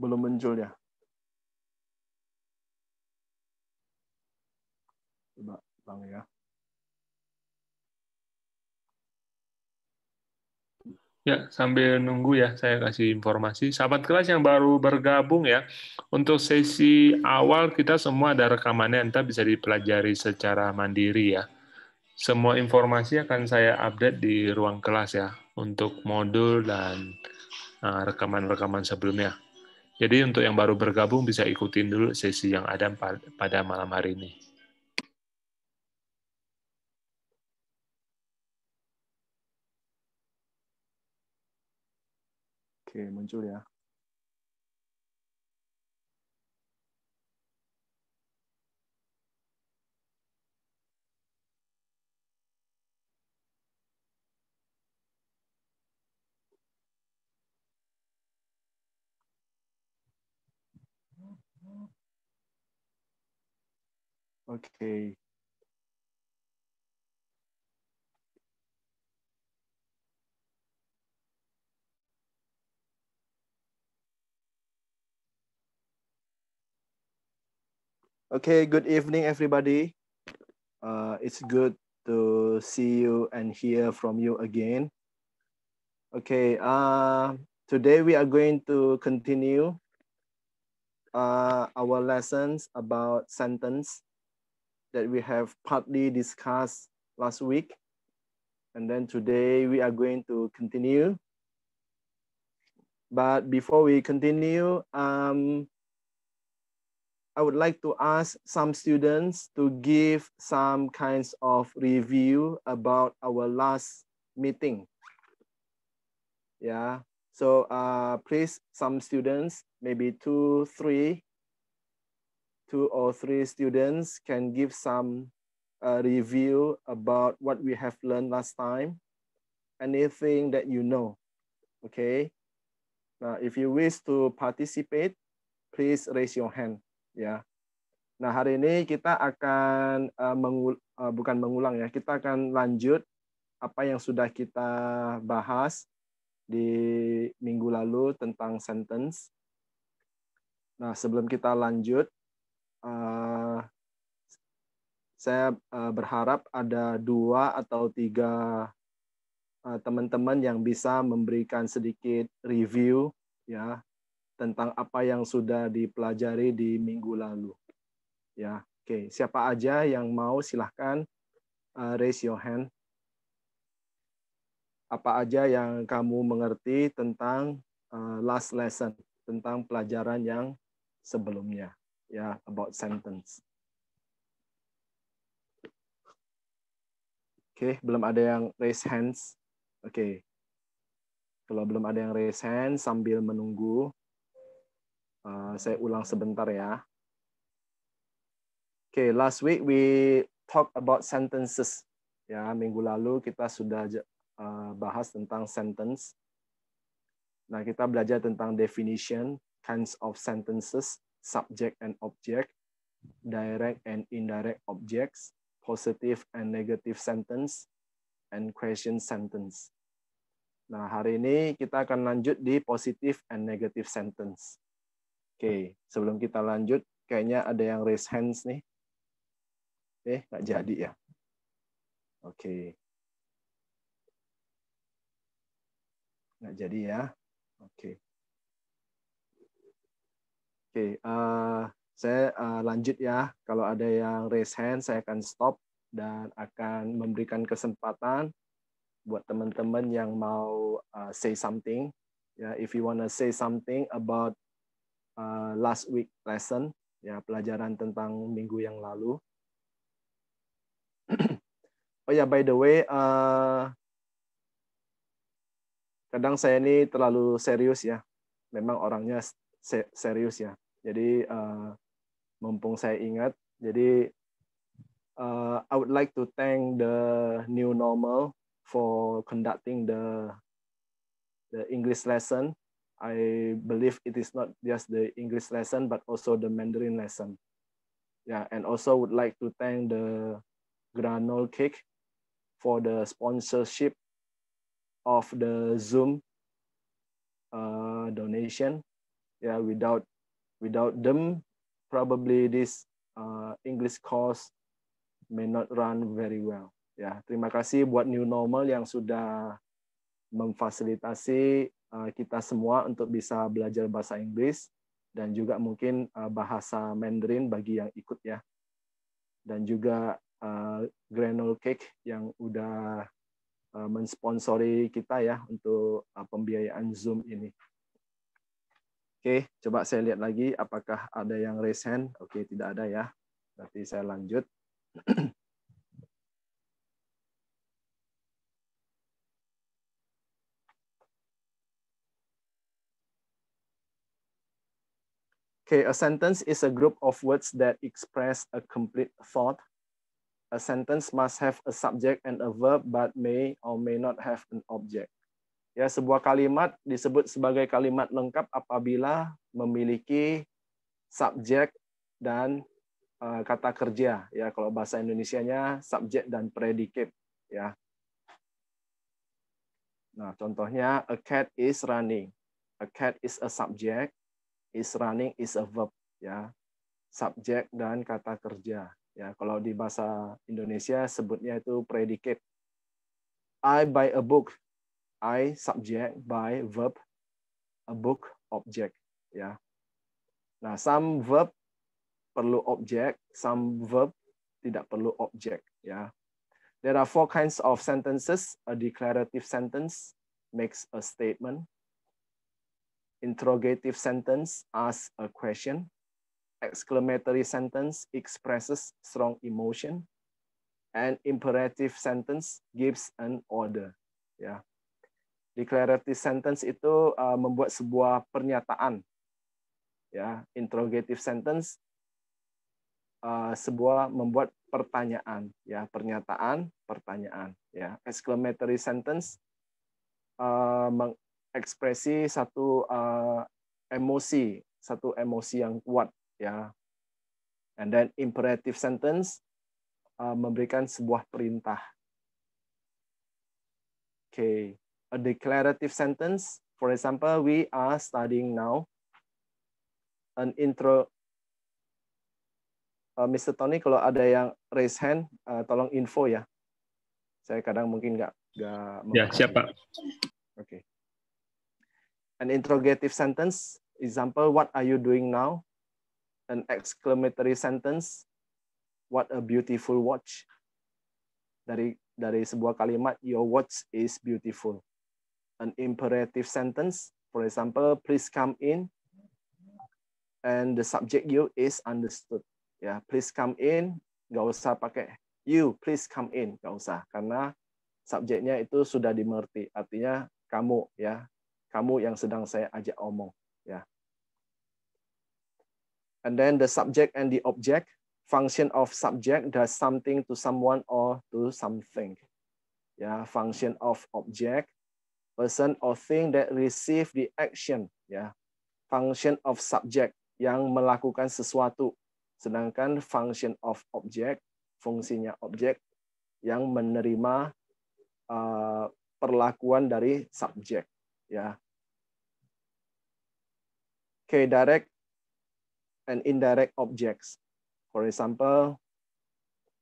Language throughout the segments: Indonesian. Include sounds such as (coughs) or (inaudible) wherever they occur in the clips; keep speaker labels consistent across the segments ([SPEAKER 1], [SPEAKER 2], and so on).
[SPEAKER 1] belum muncul ya. Coba Bang ya.
[SPEAKER 2] Ya, sambil nunggu ya, saya kasih informasi. Sahabat kelas yang baru bergabung ya,
[SPEAKER 1] untuk sesi awal kita semua ada rekamannya, entah bisa dipelajari secara mandiri ya. Semua informasi akan saya update di ruang kelas ya, untuk
[SPEAKER 2] modul dan ah, rekaman-rekaman sebelumnya. Jadi untuk yang baru bergabung bisa ikutin dulu sesi yang ada pada malam hari ini.
[SPEAKER 1] Oke, muncul ya. Okay. Okay, good evening, everybody. Uh, it's good to see you and hear from you again. Okay, uh, today we are going to continue uh, our lessons about sentence that we have partly discussed last week. And then today we are going to continue. But before we continue, um, I would like to ask some students to give some kinds of review about our last meeting. Yeah, so uh, please, some students, maybe two, three, two or three students can give some uh, review about what we have learned last time, anything that you know, okay? Now, if you wish to participate, please raise your hand, ya. Yeah. Nah, hari ini kita akan uh, mengul uh, bukan mengulang ya, kita akan lanjut apa yang sudah kita bahas di minggu lalu tentang sentence. Nah, sebelum kita lanjut, Eh, saya uh, berharap ada dua atau tiga eh, teman-teman uh, yang bisa memberikan sedikit review ya tentang apa yang sudah dipelajari di minggu lalu. Ya, oke. Okay. Siapa aja yang mau silahkan uh, raise your hand. Apa aja yang kamu mengerti tentang uh, last lesson, tentang pelajaran yang sebelumnya yeah, about sentence. Oke, okay, belum ada yang raise hands. Oke. Okay. Kalau belum ada yang raise hands, sambil menunggu, uh, saya ulang sebentar ya. Oke, okay, last week we talk about sentences. Ya, minggu lalu kita sudah uh, bahas tentang sentence. Nah, kita belajar tentang definition, kinds of sentences, subject and object, direct and indirect objects, positive and negative sentence, and question sentence. Nah, hari ini kita akan lanjut di positive and negative sentence. Oke, okay, sebelum kita lanjut, kayaknya ada yang raise hands nih. Eh, nggak jadi ya. Oke. Okay. Nggak jadi ya. Oke. Okay. Oke, okay, uh, eh, saya uh, lanjut ya. Kalau ada yang raise hand, saya akan stop dan akan memberikan kesempatan buat teman-teman yang mau uh, say something. Ya, yeah, if you wanna say something about uh, last week lesson, ya yeah, pelajaran tentang minggu yang lalu. (clears throat) oh ya, yeah, by the way, uh, kadang saya ini terlalu serius ya. Memang orangnya serius ya. Jadi uh, mumpung saya ingat, jadi uh, I would like to thank the new normal for conducting the the English lesson. I believe it is not just the English lesson, but also the Mandarin lesson. Yeah, and also would like to thank the Granol Cake for the sponsorship of the Zoom uh, donation. Yeah, without Without them, probably this uh, English course may not run very well. Ya, terima kasih buat New Normal yang sudah memfasilitasi uh, kita semua untuk bisa belajar bahasa Inggris dan juga mungkin uh, bahasa Mandarin bagi yang ikut ya. Dan juga uh, Granol Cake yang udah uh, mensponsori kita ya untuk uh, pembiayaan Zoom ini. Oke, coba saya lihat lagi apakah ada yang raise hand. Oke, tidak ada ya. Berarti saya lanjut. (clears throat) Okay, a sentence is a group of words that express a complete thought. A sentence must have a subject and a verb, but may or may not have an object. Ya, sebuah kalimat disebut sebagai kalimat lengkap apabila memiliki subjek dan uh, kata kerja ya kalau bahasa Indonesianya subjek dan predikat ya. Nah, contohnya a cat is running. A cat is a subject, is running is a verb ya. Subjek dan kata kerja ya. Kalau di bahasa Indonesia sebutnya itu predikat. I buy a book. I subject by verb, a book, object. Yeah. Nah, some verb perlu object, some verb tidak perlu object. Yeah. There are four kinds of sentences. A declarative sentence makes a statement. Interrogative sentence asks a question. Exclamatory sentence expresses strong emotion. And imperative sentence gives an order. Yeah. Declarative sentence itu uh, membuat sebuah pernyataan. Ya, interrogative sentence uh, sebuah membuat pertanyaan, ya, pernyataan, pertanyaan, ya. Exclamatory sentence uh, mengekspresi satu uh, emosi, satu emosi yang kuat, ya. And then imperative sentence uh, memberikan sebuah perintah. Oke. Okay a declarative sentence. For example, we are studying now an intro. Uh, Mr. Tony, kalau ada yang raise hand, uh, tolong info ya. Saya kadang mungkin nggak nggak. Ya siapa? Oke. Okay. An interrogative sentence, example, what are you doing now? An exclamatory sentence, what a beautiful watch. Dari dari sebuah kalimat, your watch is beautiful an imperative sentence. For example, please come in. And the subject you is understood. Ya, yeah, please come in. Gak usah pakai you, please come in. Gak usah, karena subjeknya itu sudah dimengerti. Artinya kamu ya, kamu yang sedang saya ajak omong. Ya. Yeah. And then the subject and the object. Function of subject does something to someone or to something. Ya, yeah, function of object person or thing that receive the action ya function of subject yang melakukan sesuatu sedangkan function of object fungsinya objek yang menerima uh, perlakuan dari subjek ya okay direct and indirect objects for example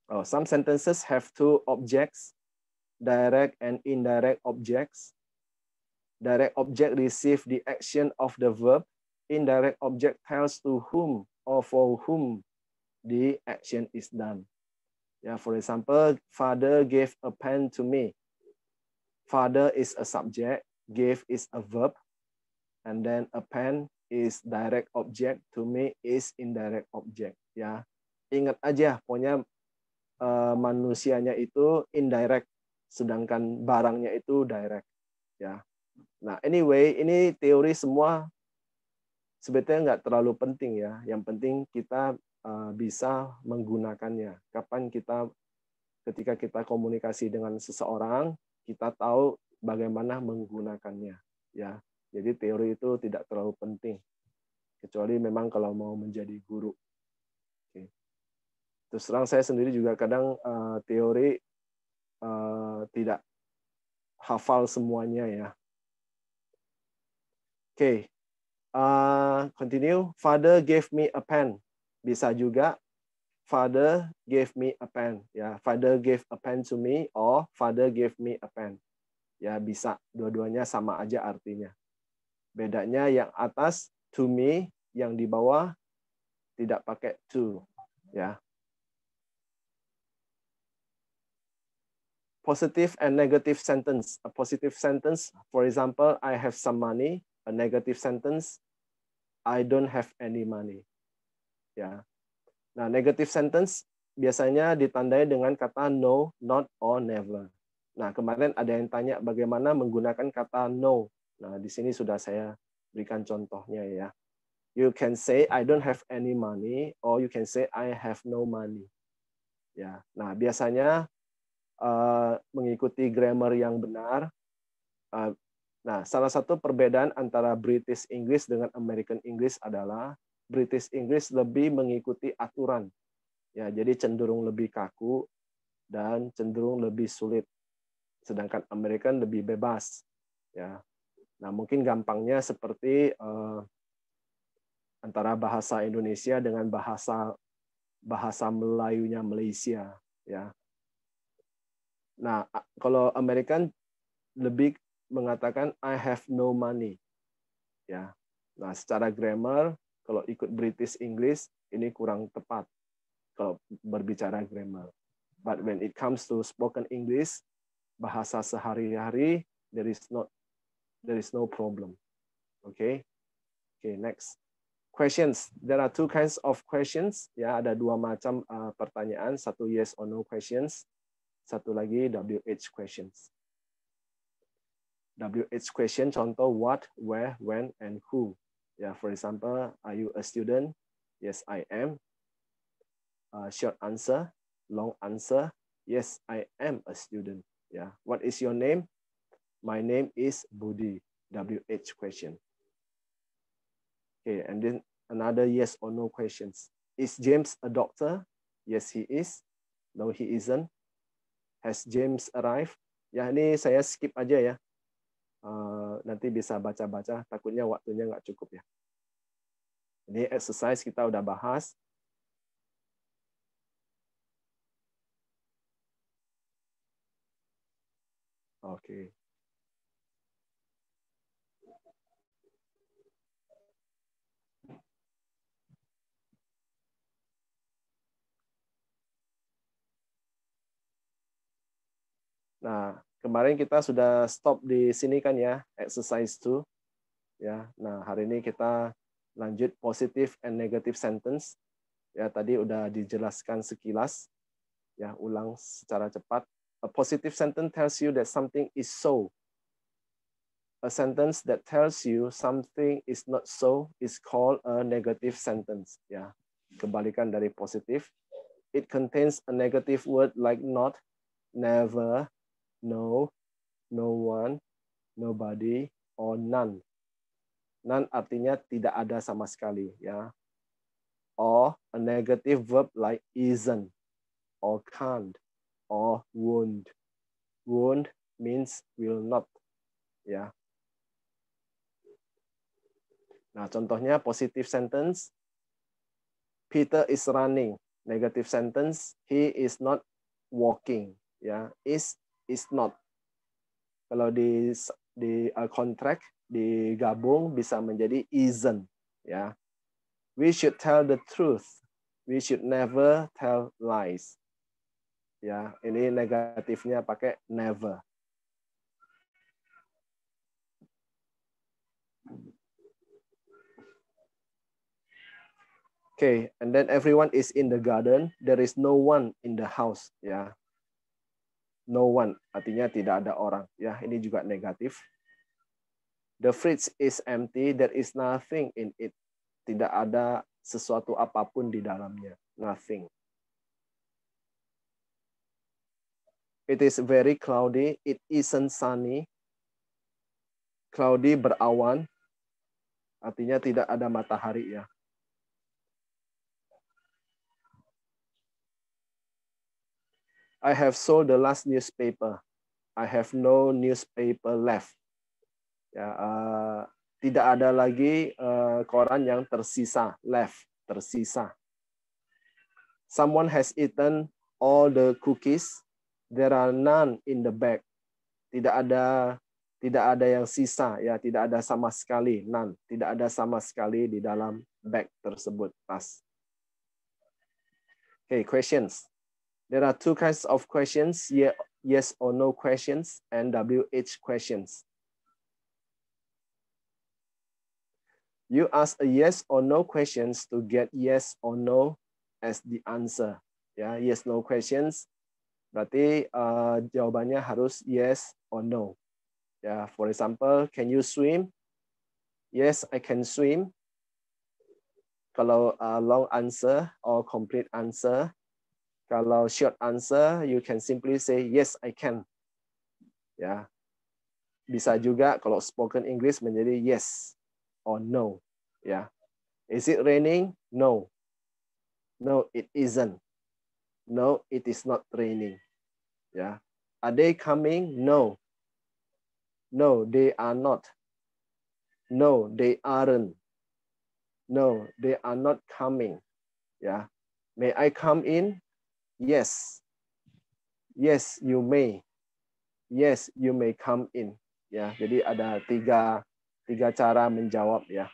[SPEAKER 1] oh, some sentences have two objects direct and indirect objects Direct object receive the action of the verb. Indirect object tells to whom or for whom the action is done. Yeah, for example, father gave a pen to me. Father is a subject, gave is a verb, and then a pen is direct object, to me is indirect object. Ya, ingat aja, pokoknya uh, manusianya itu indirect, sedangkan barangnya itu direct. Ya, Nah, anyway, ini teori semua sebetulnya nggak terlalu penting ya. Yang penting kita eh, bisa menggunakannya. Kapan kita ketika kita komunikasi dengan seseorang, kita tahu bagaimana menggunakannya ya. Jadi teori itu tidak terlalu penting kecuali memang kalau mau menjadi guru. Oke. Terus terang saya sendiri juga kadang uh, teori uh, tidak hafal semuanya ya okay. uh, continue. Father gave me a pen. Bisa juga. Father gave me a pen. Ya, yeah. father gave a pen to me, or father gave me a pen. Ya, yeah, bisa. Dua-duanya sama aja artinya. Bedanya yang atas to me, yang di bawah tidak pakai to. Ya. Yeah. Positive and negative sentence. A positive sentence, for example, I have some money a negative sentence I don't have any money. Ya. Nah, negative sentence biasanya ditandai dengan kata no, not or never. Nah, kemarin ada yang tanya bagaimana menggunakan kata no. Nah, di sini sudah saya berikan contohnya ya. You can say I don't have any money or you can say I have no money. Ya. Nah, biasanya uh, mengikuti grammar yang benar uh, Nah, salah satu perbedaan antara British English dengan American English adalah British English lebih mengikuti aturan. Ya, jadi cenderung lebih kaku dan cenderung lebih sulit. Sedangkan American lebih bebas. Ya. Nah, mungkin gampangnya seperti eh, antara bahasa Indonesia dengan bahasa bahasa Melayunya Malaysia, ya. Nah, kalau American lebih mengatakan I have no money. Ya. Nah, secara grammar kalau ikut British English ini kurang tepat kalau berbicara grammar. But when it comes to spoken English, bahasa sehari-hari, there is not there is no problem. Okay. Okay, next. Questions. There are two kinds of questions. Ya, ada dua macam uh, pertanyaan, satu yes or no questions, satu lagi WH questions. WH question contoh what, where, when, and who. yeah, for example, are you a student? Yes, I am. Uh, short answer, long answer. Yes, I am a student. Yeah. What is your name? My name is Budi. WH question. Okay, and then another yes or no questions. Is James a doctor? Yes, he is. No, he isn't. Has James arrived? Yeah, ini saya skip aja ya. Eh, nanti bisa baca-baca, takutnya waktunya nggak cukup ya. ini exercise kita udah bahas. Oke. Okay. Nah, Kemarin kita sudah stop di sini kan ya, exercise 2. Ya. Nah, hari ini kita lanjut positive and negative sentence. Ya, tadi udah dijelaskan sekilas. Ya, ulang secara cepat. A positive sentence tells you that something is so. A sentence that tells you something is not so is called a negative sentence. Ya, kebalikan dari positif. It contains a negative word like not, never, no, no one, nobody, or none. None artinya tidak ada sama sekali, ya. Or a negative verb like isn't, or can't, or won't. Won't means will not, ya. Nah, contohnya positive sentence. Peter is running. Negative sentence. He is not walking. Ya, is is not. Kalau di di uh, contract digabung bisa menjadi isn't ya. We should tell the truth. We should never tell lies. Ya, ini negatifnya pakai never. Okay, and then everyone is in the garden. There is no one in the house. Ya, no one artinya tidak ada orang ya ini juga negatif the fridge is empty there is nothing in it tidak ada sesuatu apapun di dalamnya nothing it is very cloudy it isn't sunny cloudy berawan artinya tidak ada matahari ya I have sold the last newspaper. I have no newspaper left. Ya, uh, tidak ada lagi uh, koran yang tersisa, left, tersisa. Someone has eaten all the cookies. There are none in the bag. Tidak ada tidak ada yang sisa ya, tidak ada sama sekali, none, tidak ada sama sekali di dalam bag tersebut, tas. Okay, questions. There are two kinds of questions, yes or no questions and WH questions. You ask a yes or no questions to get yes or no as the answer. Yeah, yes no questions. Berarti uh, jawabannya harus yes or no. Yeah, for example, can you swim? Yes, I can swim. Kalau uh, long answer or complete answer, Kalau short answer, you can simply say, yes, I can. Ya, bisa juga kalau spoken English menjadi yes or no. Ya, is it raining? No. No, it isn't. No, it is not raining. Ya, are they coming? No. No, they are not. No, they aren't. No, they are not coming. Ya, may I come in? Yes. Yes, you may. Yes, you may come in. Ya, jadi ada tiga tiga cara menjawab ya.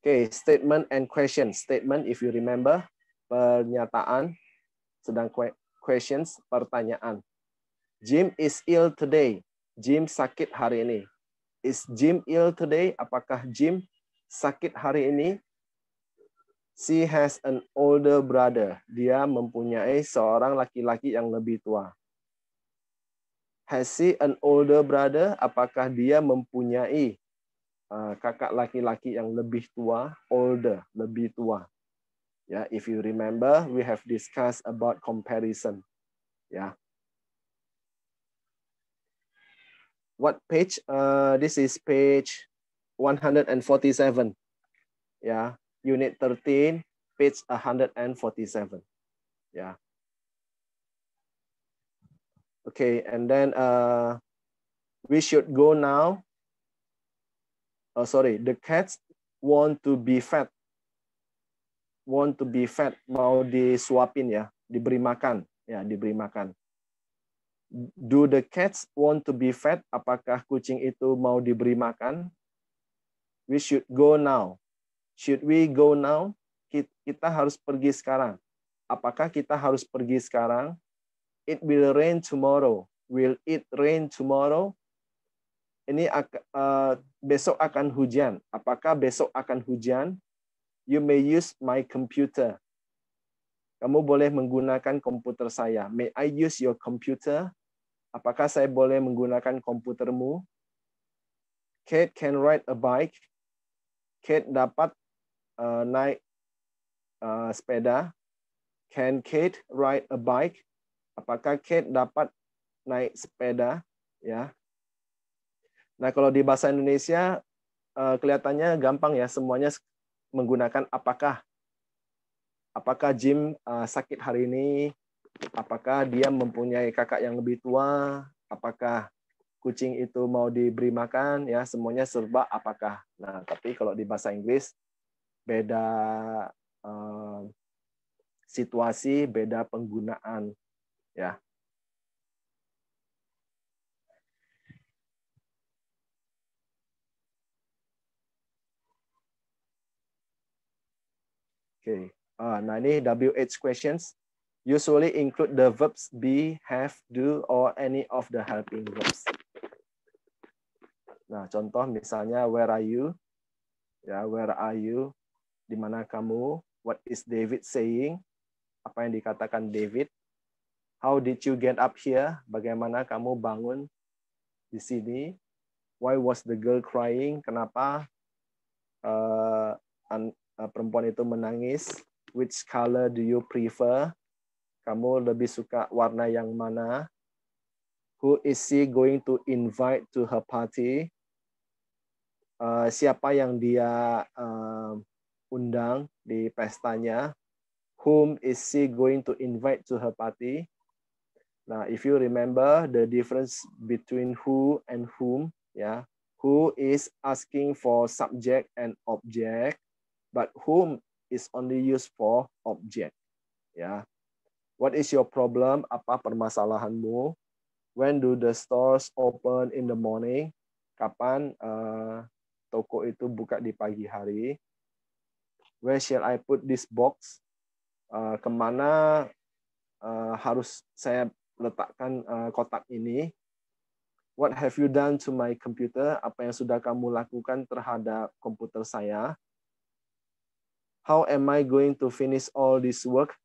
[SPEAKER 1] Oke, okay, statement and question. Statement if you remember pernyataan sedang questions pertanyaan. Jim is ill today. Jim sakit hari ini. Is Jim ill today? Apakah Jim sakit hari ini? She has an older brother. Dia mempunyai seorang laki-laki yang lebih tua. Has she an older brother? Apakah dia mempunyai uh, kakak laki-laki yang lebih tua? Older, lebih tua. Ya, yeah, if you remember, we have discussed about comparison. Ya. Yeah. What page? Uh, this is page 147. Ya, yeah unit 13, page 147. Yeah. Okay, and then uh, we should go now. Oh, sorry, the cats want to be fed. Want to be fed, mau disuapin ya, diberi makan. Ya, diberi makan. Do the cats want to be fed? Apakah kucing itu mau diberi makan? We should go now. Should we go now? Kita harus pergi sekarang. Apakah kita harus pergi sekarang? It will rain tomorrow. Will it rain tomorrow? Ini uh, besok akan hujan. Apakah besok akan hujan? You may use my computer. Kamu boleh menggunakan komputer saya. May I use your computer? Apakah saya boleh menggunakan komputermu? Kate can ride a bike. Kate dapat uh, naik uh, sepeda? Can Kate ride a bike? Apakah Kate dapat naik sepeda? Ya. Nah, kalau di bahasa Indonesia uh, kelihatannya gampang ya, semuanya menggunakan apakah. Apakah Jim uh, sakit hari ini? Apakah dia mempunyai kakak yang lebih tua? Apakah kucing itu mau diberi makan ya semuanya serba apakah nah tapi kalau di bahasa Inggris beda eh, situasi, beda penggunaan ya. Okay. Uh, nah ini WH questions usually include the verbs be, have, do, or any of the helping verbs. Nah contoh misalnya where are you, ya where are you, di mana kamu what is David saying? Apa yang dikatakan David? How did you get up here? Bagaimana kamu bangun di sini? Why was the girl crying? Kenapa uh, an, uh, perempuan itu menangis? Which color do you prefer? Kamu lebih suka warna yang mana? Who is she going to invite to her party? Uh, siapa yang dia uh, undang di pestanya. Whom is she going to invite to her party? Nah, if you remember the difference between who and whom, ya. Yeah. Who is asking for subject and object, but whom is only used for object. Ya. Yeah. What is your problem? Apa permasalahanmu? When do the stores open in the morning? Kapan uh, toko itu buka di pagi hari? where shall I put this box? Uh, kemana uh, harus saya letakkan uh, kotak ini? What have you done to my computer? Apa yang sudah kamu lakukan terhadap komputer saya? How am I going to finish all this work?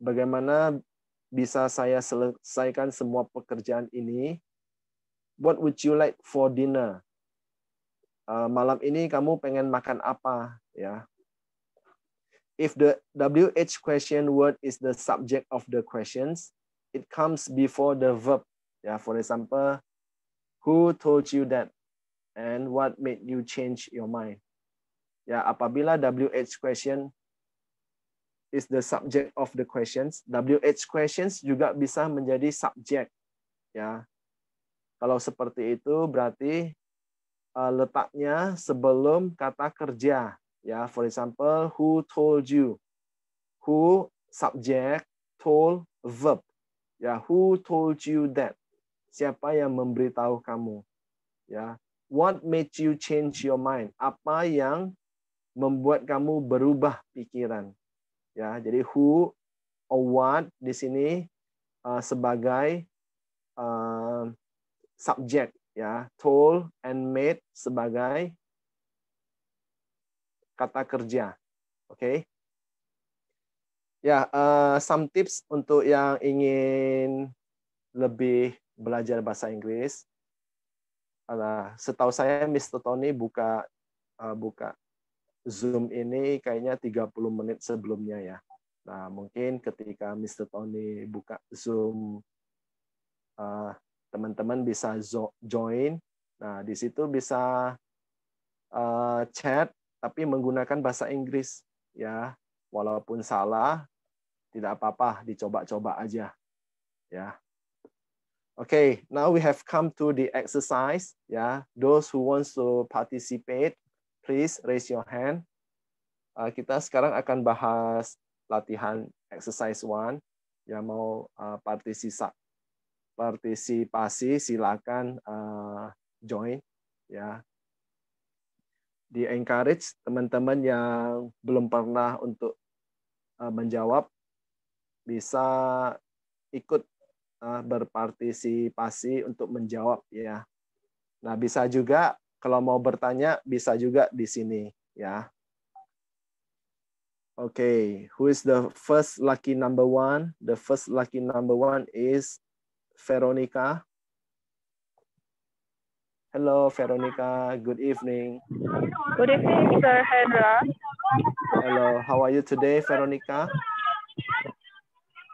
[SPEAKER 1] Bagaimana bisa saya selesaikan semua pekerjaan ini? What would you like for dinner? Uh, malam ini kamu pengen makan apa? Ya, If the WH question word is the subject of the questions, it comes before the verb. Yeah, for example, who told you that? And what made you change your mind? Ya, apabila WH question is the subject of the questions, WH questions juga bisa menjadi subjek. Ya. Kalau seperti itu berarti uh, letaknya sebelum kata kerja. Ya, for example, who told you? Who subject told verb. Ya, who told you that? Siapa yang memberitahu kamu? Ya, what made you change your mind? Apa yang membuat kamu berubah pikiran? Ya, jadi who or what di sini uh, sebagai uh, subject ya, told and made sebagai kata kerja. Oke. Okay? Ya, uh, some tips untuk yang ingin lebih belajar bahasa Inggris. Nah, setahu saya Mr. Tony buka uh, buka Zoom ini kayaknya 30 menit sebelumnya ya. Nah, mungkin ketika Mr. Tony buka Zoom teman eh, teman-teman bisa join. Nah, di situ bisa uh, chat tapi menggunakan bahasa Inggris ya. Walaupun salah tidak apa-apa, dicoba-coba aja. Ya. Okay, now we have come to the exercise. Yeah, those who wants to participate, please raise your hand. Uh, kita sekarang akan bahas latihan exercise one. Yang mau uh, partisipa partisipasi silakan uh, join. Ya, yeah di encourage teman-teman yang belum pernah untuk eh, menjawab bisa ikut eh, berpartisipasi untuk menjawab ya. Nah, bisa juga kalau mau bertanya bisa juga di sini ya. Oke, okay. who is the first lucky number one? The first lucky number one is Veronica. Hello, Veronica. Good evening. Good evening,
[SPEAKER 3] Sir Hendra.
[SPEAKER 1] Hello. How are you today, Veronica?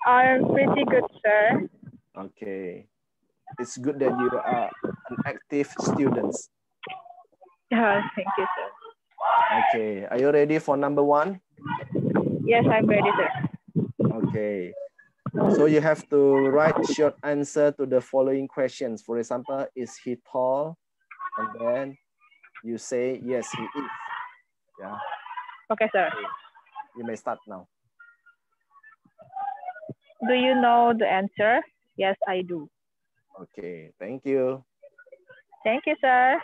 [SPEAKER 3] I'm pretty good, sir.
[SPEAKER 1] Okay. It's good that you are an active student.
[SPEAKER 3] Yeah, thank you, sir.
[SPEAKER 1] Okay. Are you ready for number one?
[SPEAKER 3] Yes, I'm ready, sir.
[SPEAKER 1] Okay. So you have to write short answer to the following questions. For example, is he tall? And then you say, yes, he is. Yeah. Okay, sir. You may start now. Do you know the answer? Yes, I do. Okay, thank you. Thank you, sir.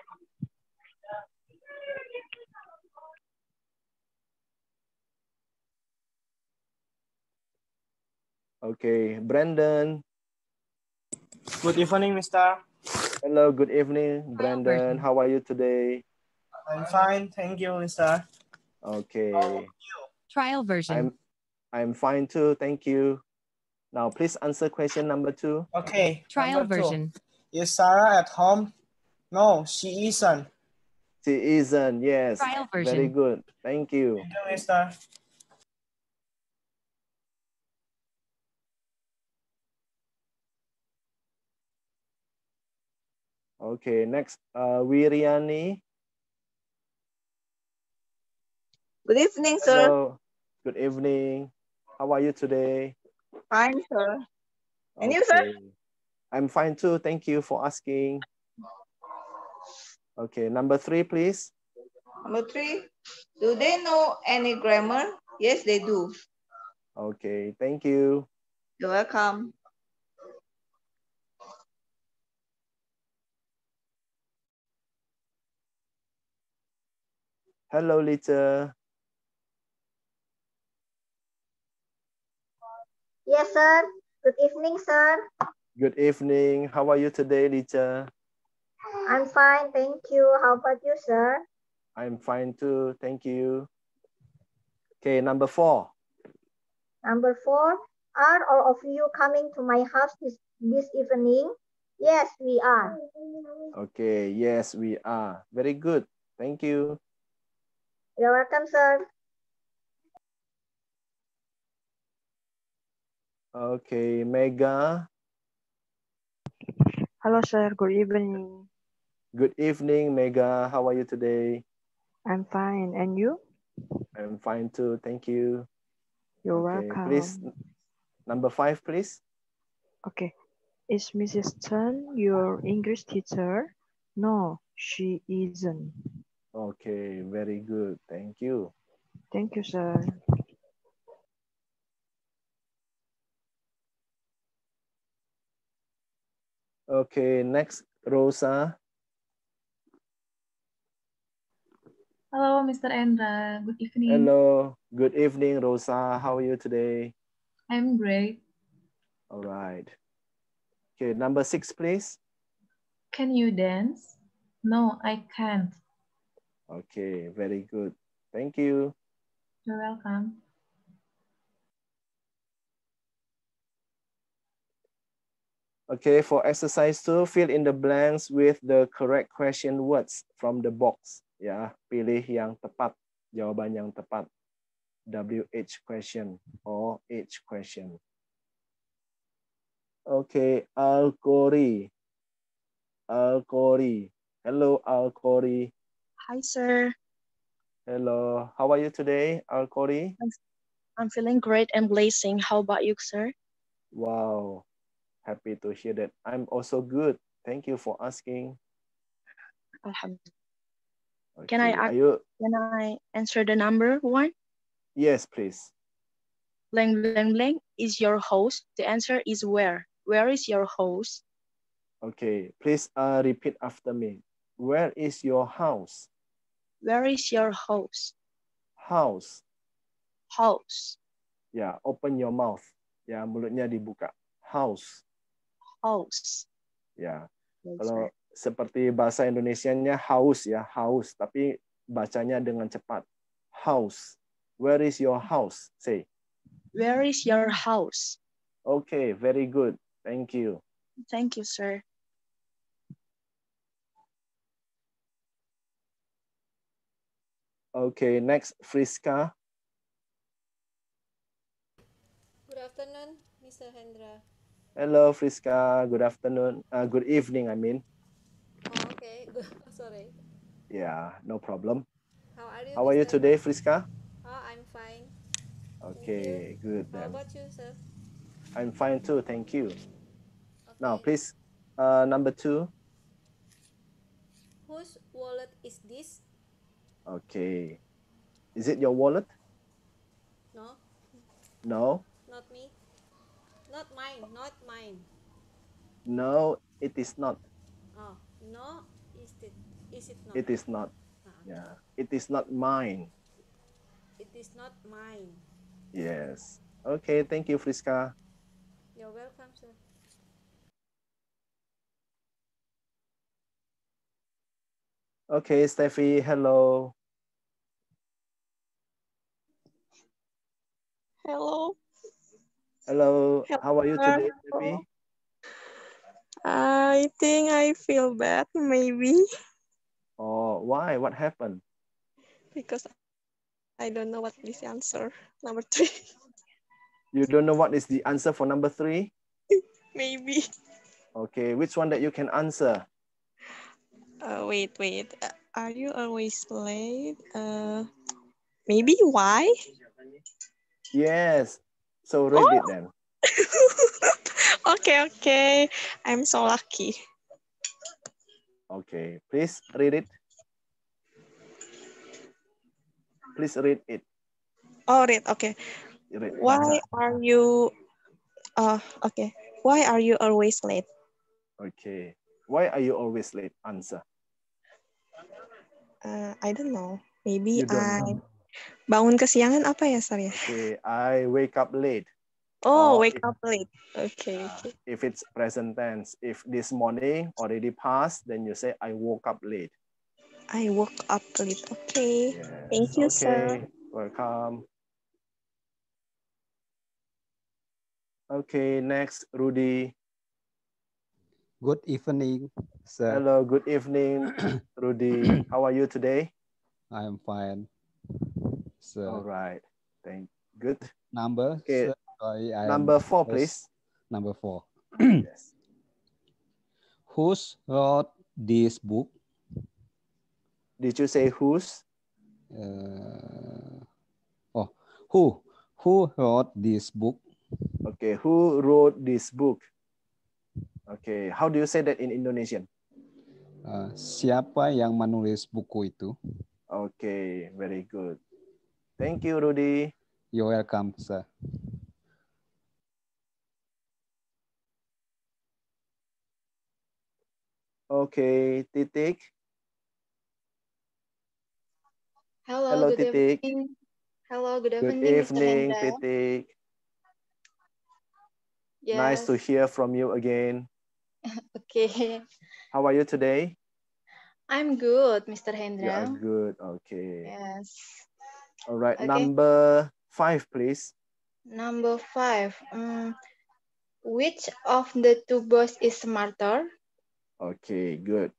[SPEAKER 1] Okay, Brandon. Good evening, Mister. Hello, good evening, Brandon. How are you today?
[SPEAKER 2] I'm fine, thank you, Lisa.
[SPEAKER 1] Okay. Trial version. I'm, I'm fine too, thank you. Now please answer question number two.
[SPEAKER 2] Okay. Trial number version.
[SPEAKER 1] Two. Is Sarah at home? No, she isn't. She isn't, yes. Trial version. Very good, thank you. Thank
[SPEAKER 2] you, Lisa.
[SPEAKER 1] Okay, next, uh, Viriani. Good evening, sir. Hello. Good evening. How are you today? Fine, sir. And okay. you, sir? I'm fine too. Thank you for asking. Okay, number three, please.
[SPEAKER 3] Number three, do they know any grammar? Yes, they do.
[SPEAKER 1] Okay, thank you.
[SPEAKER 3] You're welcome.
[SPEAKER 1] Hello, Lita.
[SPEAKER 3] Yes, sir. Good evening, sir.
[SPEAKER 1] Good evening. How are you today, Lita?
[SPEAKER 3] I'm fine, thank you. How about you, sir?
[SPEAKER 1] I'm fine too, thank you. Okay, number four.
[SPEAKER 3] Number four, are all of you coming to my house this, this evening? Yes, we are.
[SPEAKER 1] Okay, yes, we are. Very good. Thank you.
[SPEAKER 3] You're welcome, sir.
[SPEAKER 1] Okay, Mega.
[SPEAKER 3] Hello, sir. Good evening.
[SPEAKER 1] Good evening, Mega. How are you today?
[SPEAKER 3] I'm fine. And you?
[SPEAKER 1] I'm fine too. Thank you.
[SPEAKER 3] You're okay. welcome. Please,
[SPEAKER 1] number five, please.
[SPEAKER 3] Okay. Is Mrs. Chen your English teacher? No, she isn't.
[SPEAKER 1] Okay, very good. Thank you.
[SPEAKER 3] Thank you, sir.
[SPEAKER 1] Okay, next, Rosa.
[SPEAKER 3] Hello, Mr. Endra. Good evening.
[SPEAKER 1] Hello. Good evening, Rosa. How are you today?
[SPEAKER 3] I'm great.
[SPEAKER 1] All right. Okay, number six, please.
[SPEAKER 3] Can you dance? No, I can't.
[SPEAKER 1] Okay, very good. Thank you.
[SPEAKER 3] You're welcome.
[SPEAKER 1] Okay, for exercise two, fill in the blanks with the correct question words from the box. Yeah, pilih yang tepat, jawaban yang tepat. WH question or H question. Okay, Alkori. Alkori. Hello, Alkori. Hi, sir. Hello. How are you today, Alkori?
[SPEAKER 3] I'm feeling great and blazing. How about you, sir?
[SPEAKER 1] Wow. Happy to hear that. I'm also good. Thank you for asking.
[SPEAKER 3] Alhamdulillah.
[SPEAKER 1] Okay. Can I ask, you...
[SPEAKER 3] can I answer the number one?
[SPEAKER 1] Yes, please.
[SPEAKER 3] Bling bling bling is your host. The answer is where. Where
[SPEAKER 1] is your house? Okay, please uh, repeat after me. Where is your house? Where is your house? House. House. Ya, open your mouth. Ya, mulutnya dibuka. House. House. Ya. Kalau seperti bahasa Indonesianya house ya, house, tapi bacanya dengan cepat. House. Where is your house? Say. Where is your house? Okay, very good. Thank you. Thank you, sir. Okay, next, Friska.
[SPEAKER 3] Good afternoon, Mr. Hendra.
[SPEAKER 1] Hello, Friska. Good afternoon. Uh, good evening, I mean. Oh,
[SPEAKER 3] okay, (laughs) sorry.
[SPEAKER 1] Yeah, no problem. How are you, How are you today, Friska?
[SPEAKER 3] Oh, I'm fine.
[SPEAKER 1] Okay, good. How
[SPEAKER 3] about you, sir?
[SPEAKER 1] I'm fine too, thank you. Okay. Now, please, uh, number two.
[SPEAKER 3] Whose wallet is this?
[SPEAKER 1] Okay. Is it your wallet? No. No?
[SPEAKER 3] Not me. Not mine. Not mine.
[SPEAKER 1] No, it is not.
[SPEAKER 3] Oh, no, is it, is it
[SPEAKER 1] not? It is not. -huh. Ah, yeah. It is not mine.
[SPEAKER 3] It is not mine.
[SPEAKER 1] Yes. Okay, thank you, Friska. You're welcome. Okay, Steffi, hello.
[SPEAKER 2] Hello. Hello. How are you today, Steffi?
[SPEAKER 3] I think I feel bad, maybe.
[SPEAKER 1] Oh, why? What happened?
[SPEAKER 3] Because I don't know what is the answer, number three.
[SPEAKER 1] You don't know what is the answer for number three?
[SPEAKER 3] (laughs) maybe.
[SPEAKER 1] Okay, which one that you can answer?
[SPEAKER 3] Uh, wait, wait. Uh, are you always late? Uh, maybe why?
[SPEAKER 1] Yes. So read oh. it then.
[SPEAKER 3] Oh. (laughs) okay, okay. I'm so lucky.
[SPEAKER 1] Okay, please read it. Please read it.
[SPEAKER 3] Oh, read. Okay. Read. Why are you? Uh, okay. Why are you always late?
[SPEAKER 1] Okay. Why are you always late? Answer.
[SPEAKER 3] Uh, I don't know. Maybe don't I know. bangun kesiangan apa ya, Sar
[SPEAKER 1] Okay, I wake up late. Oh, wake if, up late. Okay, uh, If it's present tense, if this morning already passed, then you say I woke up late.
[SPEAKER 3] I woke up late. Okay. Yes. Thank you, okay. sir.
[SPEAKER 1] Welcome. Okay, next, Rudy.
[SPEAKER 2] Good evening sir. Hello, good evening, (coughs) Rudy. How are you today? I am fine. So all right. Thank good. Number okay. Sir, I, number four, please. Number four. yes. (coughs) Who's wrote this book? Did you say whose? Uh, oh, who? Who wrote this book? Okay, who wrote this book?
[SPEAKER 1] Okay, how do you say that in Indonesian?
[SPEAKER 2] Eh, siapa yang menulis buku itu.
[SPEAKER 1] Oke, okay, very good. Thank you, Rudy.
[SPEAKER 2] You're welcome, sir.
[SPEAKER 1] Oke, okay, Titik.
[SPEAKER 3] Hello, Hello good Titik. Evening. Hello, good evening, good evening Mr. Titik. Yes. Nice to
[SPEAKER 1] hear from you again.
[SPEAKER 3] (laughs) okay.
[SPEAKER 1] How are you today?
[SPEAKER 3] I'm good, Mr. Hendra. You are
[SPEAKER 1] good. Okay. Yes. All right. Okay. Number five, please.
[SPEAKER 3] Number five. Um, which of the two boys is smarter?
[SPEAKER 1] Okay, good.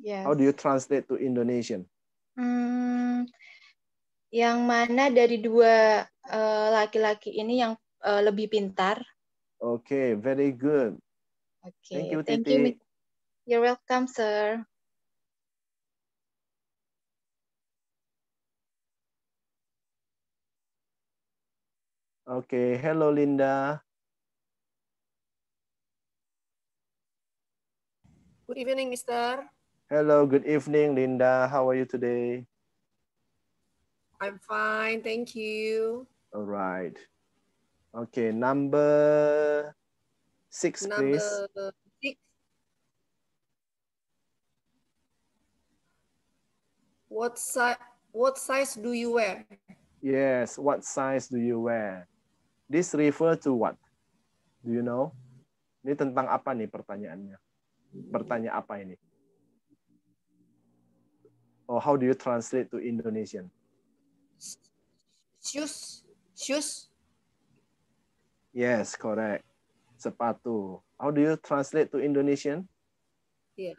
[SPEAKER 1] Yes. How do you translate to Indonesian?
[SPEAKER 3] Hmm, yang mana dari dua eh, laki-laki uh, ini yang uh, lebih pintar?
[SPEAKER 1] Okay, very good. Okay. Thank you, Thank Titi. You,
[SPEAKER 3] You're welcome, sir.
[SPEAKER 1] Okay, hello, Linda.
[SPEAKER 3] Good evening, mister.
[SPEAKER 1] Hello, good evening, Linda. How are you today?
[SPEAKER 3] I'm fine, thank you.
[SPEAKER 1] All right. Okay, number six, number please.
[SPEAKER 3] Six. What size What size do you wear?
[SPEAKER 1] Yes, what size do you wear? This refer to what? Do you know? Ini tentang apa nih pertanyaannya? Bertanya apa ini? Oh, how do you translate to Indonesian? Shoes. Shoes. Yes, correct. Sepatu. How do you translate to Indonesian?
[SPEAKER 3] Yeah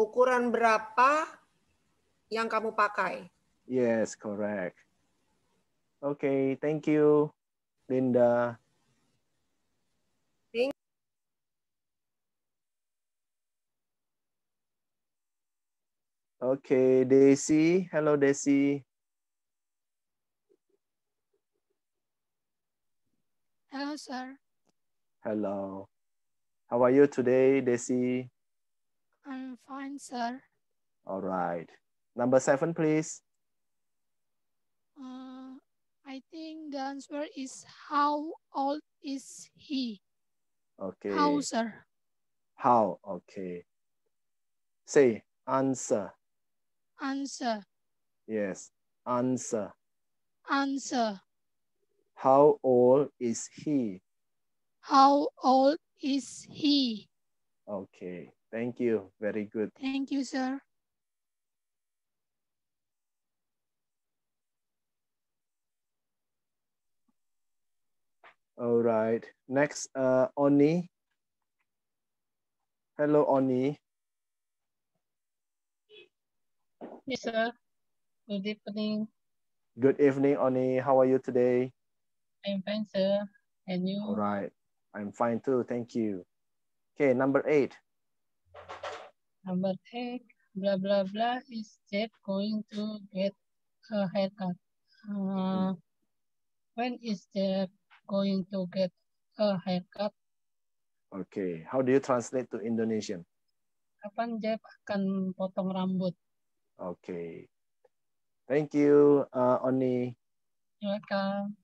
[SPEAKER 3] ukuran berapa yang kamu pakai.
[SPEAKER 1] Yes, correct. Okay, thank you, Linda. Oke, Okay, Desi. Hello, Desi.
[SPEAKER 3] Hello, sir.
[SPEAKER 1] Hello. How are you today, Desi?
[SPEAKER 3] I'm fine, sir.
[SPEAKER 1] All right. Number seven, please.
[SPEAKER 3] Uh, I think the answer is how old is he?
[SPEAKER 1] Okay. How, sir? How, okay. Say, answer. Answer. Yes, answer.
[SPEAKER 3] Answer.
[SPEAKER 1] How old is he?
[SPEAKER 3] How old is he?
[SPEAKER 1] Okay. Thank you. Very good.
[SPEAKER 3] Thank you, sir.
[SPEAKER 1] All right. Next, uh, Oni. Hello, Oni.
[SPEAKER 3] Yes, sir. Good evening.
[SPEAKER 1] Good evening, Oni. How are you today?
[SPEAKER 3] I'm fine, sir. And you? All
[SPEAKER 1] right. I'm fine too. Thank you. Okay, number eight.
[SPEAKER 3] Number eight, blah blah blah is Jet going to get a haircut? Uh, when is Jet going to get a haircut?
[SPEAKER 1] Okay, how do you translate to Indonesian?
[SPEAKER 3] Kapan Jet akan potong rambut?
[SPEAKER 1] Okay, thank you, uh, Oni.
[SPEAKER 3] You're welcome.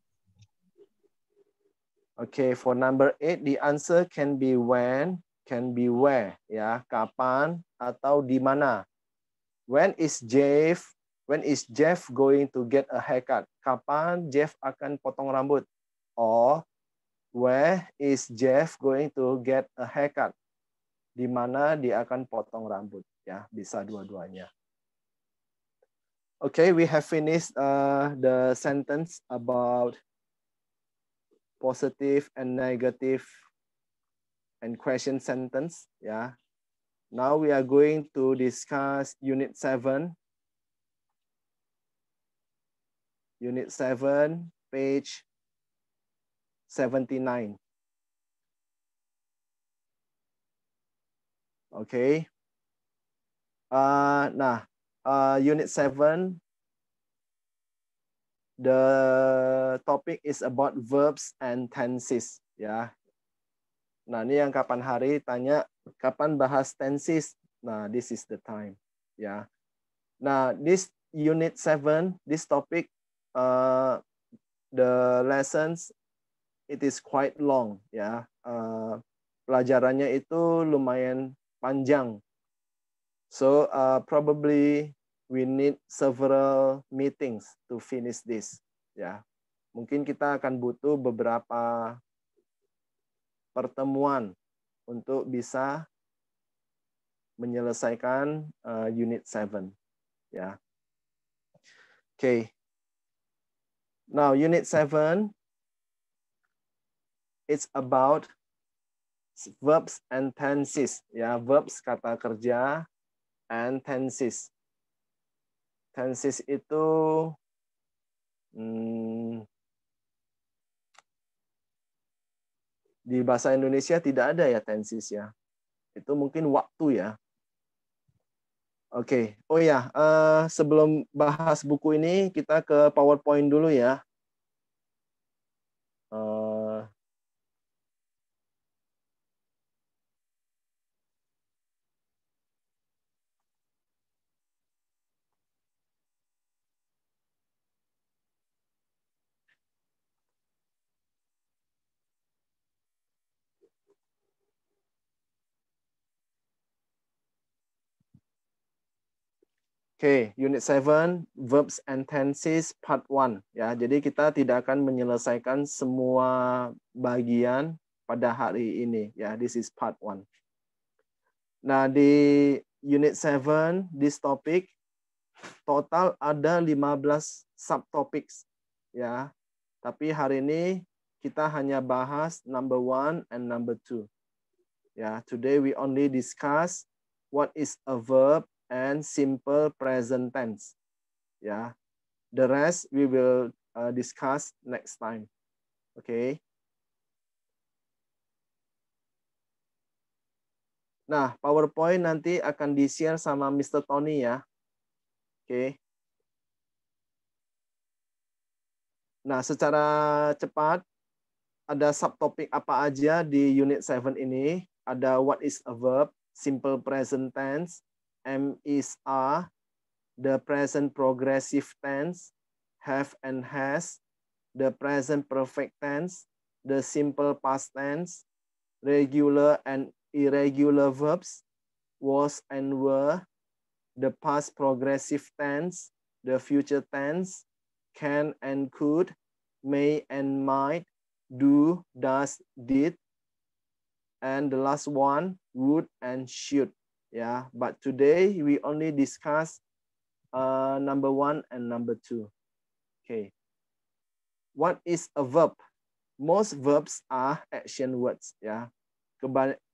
[SPEAKER 1] Okay, for number eight, the answer can be when can be where ya kapan atau di mana when is Jeff when is Jeff going to get a haircut kapan Jeff akan potong rambut or where is Jeff going to get a haircut di mana dia akan potong rambut ya bisa dua-duanya Okay, we have finished uh, the sentence about positive and negative and question sentence. Yeah. Now we are going to discuss unit seven. Unit seven, page 79. Okay. Uh, nah, uh, unit seven, the topic is about verbs and tenses. Yeah, Nah, ini yang kapan hari tanya kapan bahas tenses. Nah, this is the time. Ya. Nah, this unit 7, this topic uh, the lessons it is quite long ya. Uh, pelajarannya itu lumayan panjang. So, uh, probably we need several meetings to finish this ya. Mungkin kita akan butuh beberapa pertemuan untuk bisa menyelesaikan uh, unit 7 ya. Oke. Okay. Now unit 7 it's about verbs and tenses ya, verbs kata kerja and tenses. Tenses itu hmm, Di bahasa Indonesia tidak ada ya tenses ya. Itu mungkin waktu ya. Oke, okay. oh ya, uh, sebelum bahas buku ini kita ke PowerPoint dulu ya. Oke, okay, unit 7, verbs and tenses part 1 ya. Jadi kita tidak akan menyelesaikan semua bagian pada hari ini ya. This is part 1. Nah, di unit 7 this topic total ada 15 subtopics ya. Tapi hari ini kita hanya bahas number 1 and number 2. Ya, today we only discuss what is a verb and simple present tense. Yeah. The rest we will uh, discuss next time. Okay. Nah, PowerPoint nanti akan di-share sama Mr. Tony ya. Oke. Okay. Nah, secara cepat ada subtopik apa aja di unit 7 ini? Ada what is a verb, simple present tense, M is are, the present progressive tense, have and has, the present perfect tense, the simple past tense, regular and irregular verbs, was and were, the past progressive tense, the future tense, can and could, may and might, do, does, did, and the last one, would and should. Yeah, but today we only discuss uh, number one and number two. Okay. What is a verb? Most verbs are action words. Ya.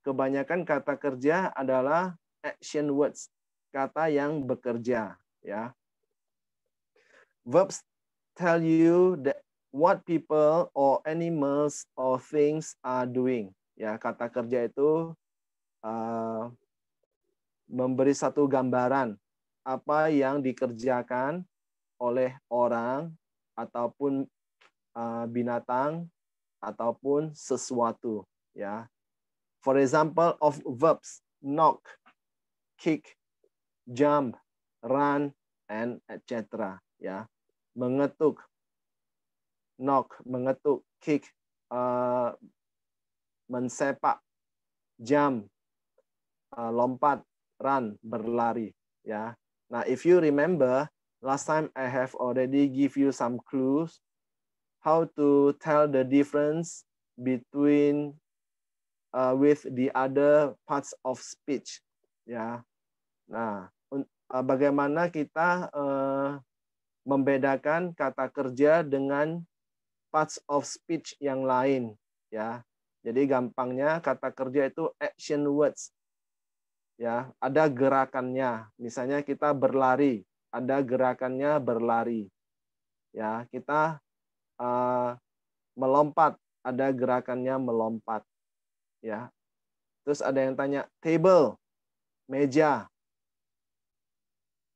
[SPEAKER 1] Kebanyakan kata kerja adalah action words, kata yang bekerja. Ya. Verbs tell you that what people or animals or things are doing. Ya, kata kerja itu uh, memberi satu gambaran apa yang dikerjakan oleh orang ataupun uh, binatang ataupun sesuatu ya for example of verbs knock kick jump run and etc ya mengetuk knock mengetuk kick uh, mensepak jump uh, lompat run berlari ya. Nah, if you remember last time I have already give you some clues how to tell the difference between uh, with the other parts of speech ya. Nah, uh, bagaimana kita uh, membedakan kata kerja dengan parts of speech yang lain ya. Jadi gampangnya kata kerja itu action words ya ada gerakannya misalnya kita berlari ada gerakannya berlari ya kita uh, melompat ada gerakannya melompat ya terus ada yang tanya table meja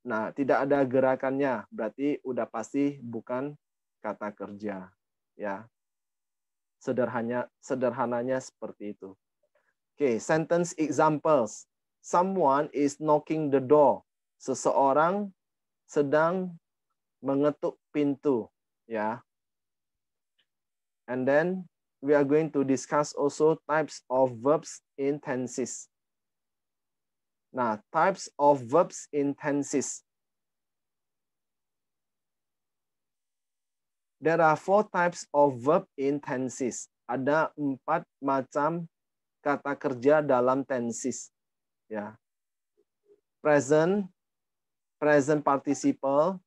[SPEAKER 1] nah tidak ada gerakannya berarti udah pasti bukan kata kerja ya sederhananya sederhananya seperti itu oke okay, sentence examples Someone is knocking the door. Seseorang sedang mengetuk pintu, ya. And then we are going to discuss also types of verbs in tenses. Nah, types of verbs in tenses. There are four types of verb in tenses. Ada empat macam kata kerja dalam tenses ya. Present, present participle,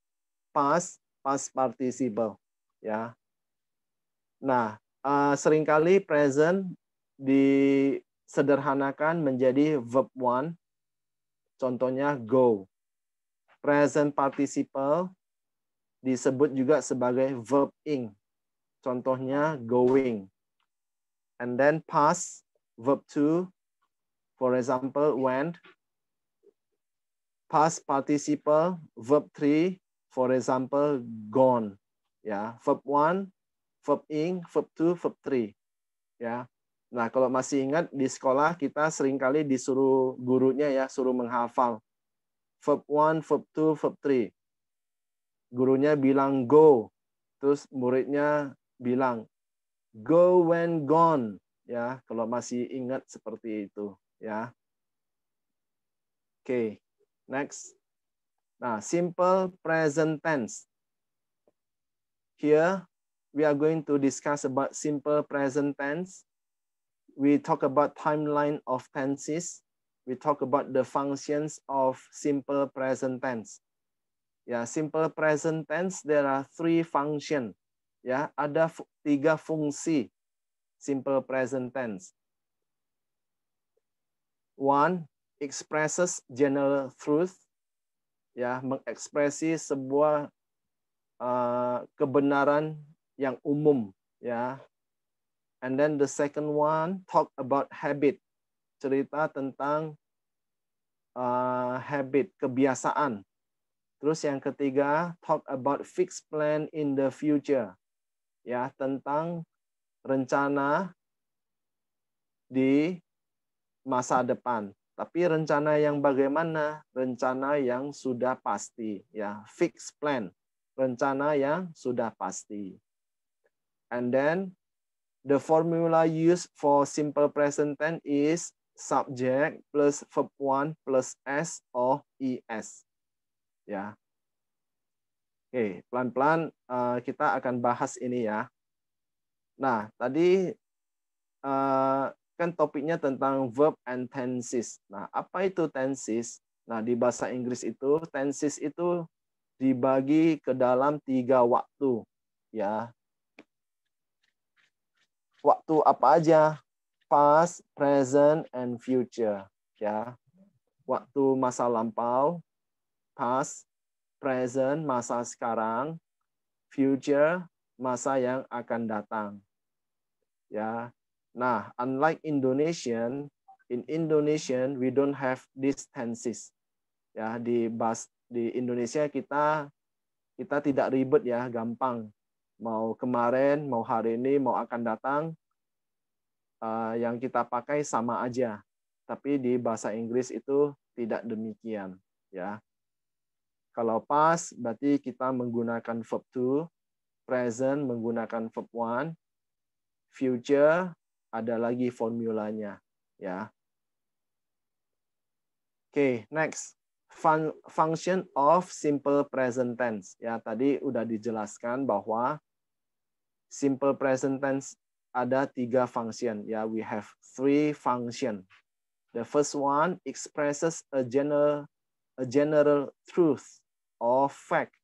[SPEAKER 1] past, past participle, ya. Nah, uh, seringkali present disederhanakan menjadi verb one. Contohnya go. Present participle disebut juga sebagai verb ing. Contohnya going. And then past verb to For example, went. past participle verb three. for example gone ya verb one, verb ing verb two, verb three. ya Nah, kalau masih ingat di sekolah kita seringkali disuruh gurunya ya suruh menghafal verb one, verb two, verb three. Gurunya bilang go, terus muridnya bilang go when gone ya, kalau masih ingat seperti itu. Yeah. Okay, next. Now, ah, simple present tense. Here, we are going to discuss about simple present tense. We talk about timeline of tenses. We talk about the functions of simple present tense. Yeah, simple present tense, there are three functions. yeah, ada tiga fungsi simple present tense. one expresses general truth ya mengekspresi sebuah uh, kebenaran yang umum ya and then the second one talk about habit cerita tentang uh, habit kebiasaan terus yang ketiga talk about fixed plan in the future ya tentang rencana di masa depan, tapi rencana yang bagaimana? Rencana yang sudah pasti, ya, fixed plan. Rencana yang sudah pasti. And then the formula used for simple present tense is subject plus verb one plus s or es. Ya. Oke, pelan-pelan uh, kita akan bahas ini ya. Nah, tadi uh, kan topiknya tentang verb and tenses. Nah, apa itu tenses? Nah, di bahasa Inggris itu tenses itu dibagi ke dalam tiga waktu, ya. Waktu apa aja? Past, present, and future, ya. Waktu masa lampau, past, present, masa sekarang, future, masa yang akan datang. Ya, Nah, unlike Indonesian, in Indonesian we don't have tenses, Ya, di bas di Indonesia kita kita tidak ribet ya, gampang. Mau kemarin, mau hari ini, mau akan datang, eh, yang kita pakai sama aja. Tapi di bahasa Inggris itu tidak demikian, ya. Kalau pas, berarti kita menggunakan verb to, present menggunakan verb one, future ada lagi formulanya ya. Oke, okay, next Fun function of simple present tense ya tadi udah dijelaskan bahwa simple present tense ada tiga function ya we have three function the first one expresses a general a general truth or fact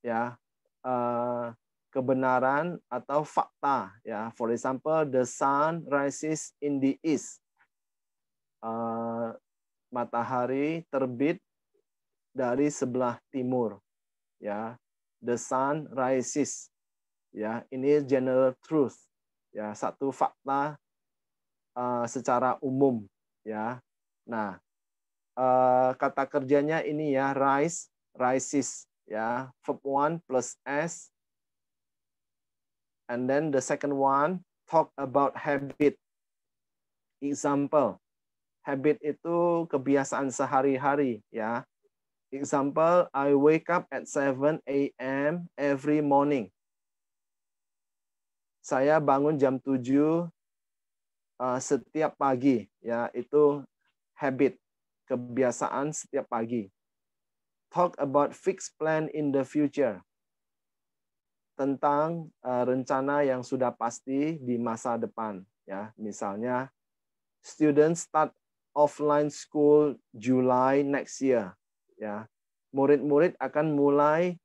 [SPEAKER 1] ya uh, kebenaran atau fakta ya for example the sun rises in the east uh, matahari terbit dari sebelah timur ya the sun rises ya ini general truth ya satu fakta uh, secara umum ya nah uh, kata kerjanya ini ya rise rises ya verb one plus s And then the second one, talk about habit. Example, habit itu kebiasaan sehari-hari ya. Example, I wake up at 7 a.m. every morning. Saya bangun jam 7 uh, setiap pagi ya, itu habit, kebiasaan setiap pagi. Talk about fixed plan in the future tentang uh, rencana yang sudah pasti di masa depan ya. Misalnya students start offline school July next year ya. Murid-murid akan mulai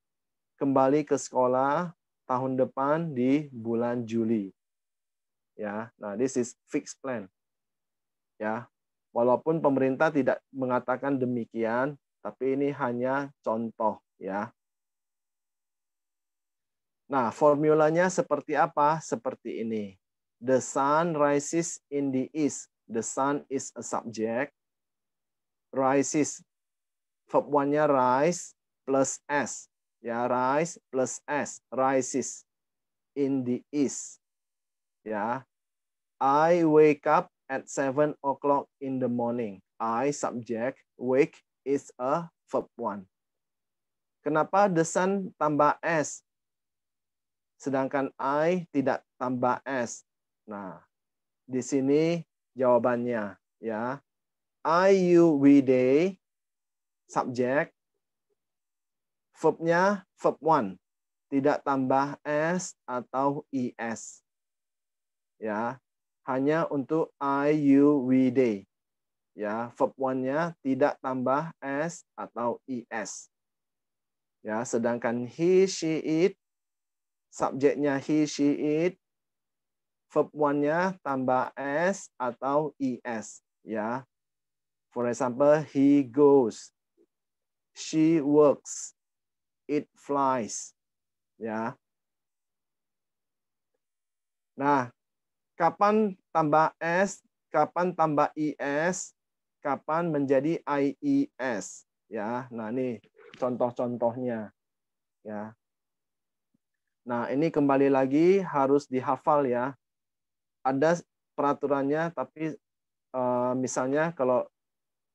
[SPEAKER 1] kembali ke sekolah tahun depan di bulan Juli. Ya. Nah, this is fixed plan. Ya. Walaupun pemerintah tidak mengatakan demikian, tapi ini hanya contoh ya. Nah, formulanya seperti apa? Seperti ini. The sun rises in the east. The sun is a subject. Rises. Verb one-nya rise plus s. Ya, rise plus s. Rises in the east. Ya. I wake up at 7 o'clock in the morning. I subject wake is a verb one. Kenapa the sun tambah s? sedangkan I tidak tambah S. Nah, di sini jawabannya ya. I, you, we, they, subject, verbnya verb one tidak tambah S atau ES. Ya, hanya untuk I, you, we, they. Ya, verb one nya tidak tambah S atau ES. Ya, sedangkan he, she, it subjeknya he, she, it, verb one-nya tambah s atau es ya. For example, he goes, she works, it flies ya. Nah, kapan tambah s, kapan tambah es, kapan menjadi ies ya. Nah, ini contoh-contohnya ya. Nah, ini kembali lagi harus dihafal ya. Ada peraturannya, tapi uh, misalnya kalau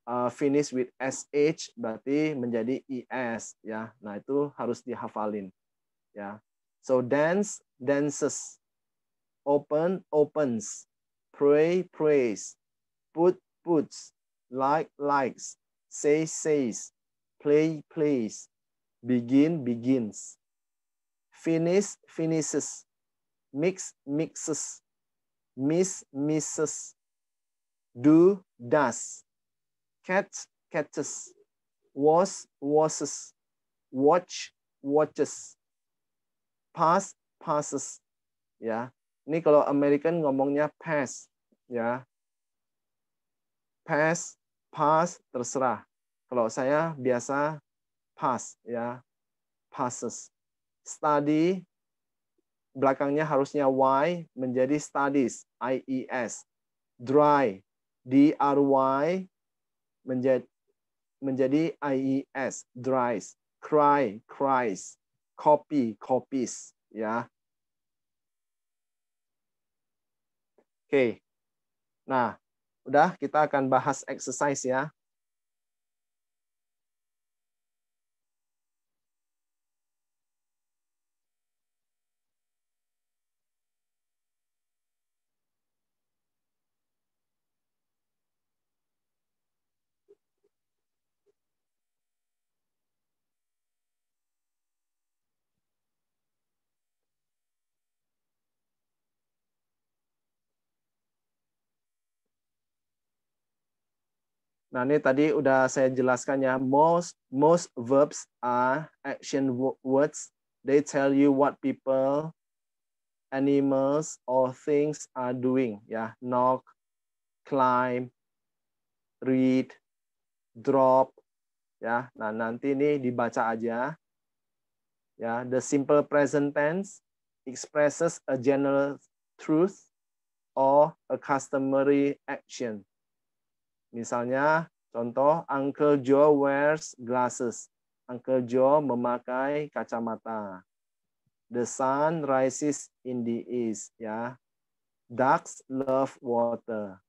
[SPEAKER 1] uh, finish with sh berarti menjadi es ya. Nah, itu harus dihafalin ya. So dance dances, open opens, pray prays, put puts, like likes, say says, play plays, begin begins finish finishes, mix mixes, miss misses, do does, catch catches, wash washes, watch watches, pass passes, ya. Ini kalau American ngomongnya pass, ya. Pass, pass, terserah. Kalau saya biasa pass, ya. Passes study belakangnya harusnya y menjadi studies i e s Dry d r y menjadi menjadi i e s dries. Cry cries. Copy copies ya. Oke. Nah, udah kita akan bahas exercise ya. Nah, ini tadi udah saya jelaskan ya. Most most verbs are action words. They tell you what people, animals or things are doing. Ya, knock, climb, read, drop. Ya, nah nanti ini dibaca aja. Ya, the simple present tense expresses a general truth or a customary action. Misalnya, contoh Uncle Joe wears glasses. Uncle Joe memakai kacamata. The sun rises in the east, ya. Ducks love water.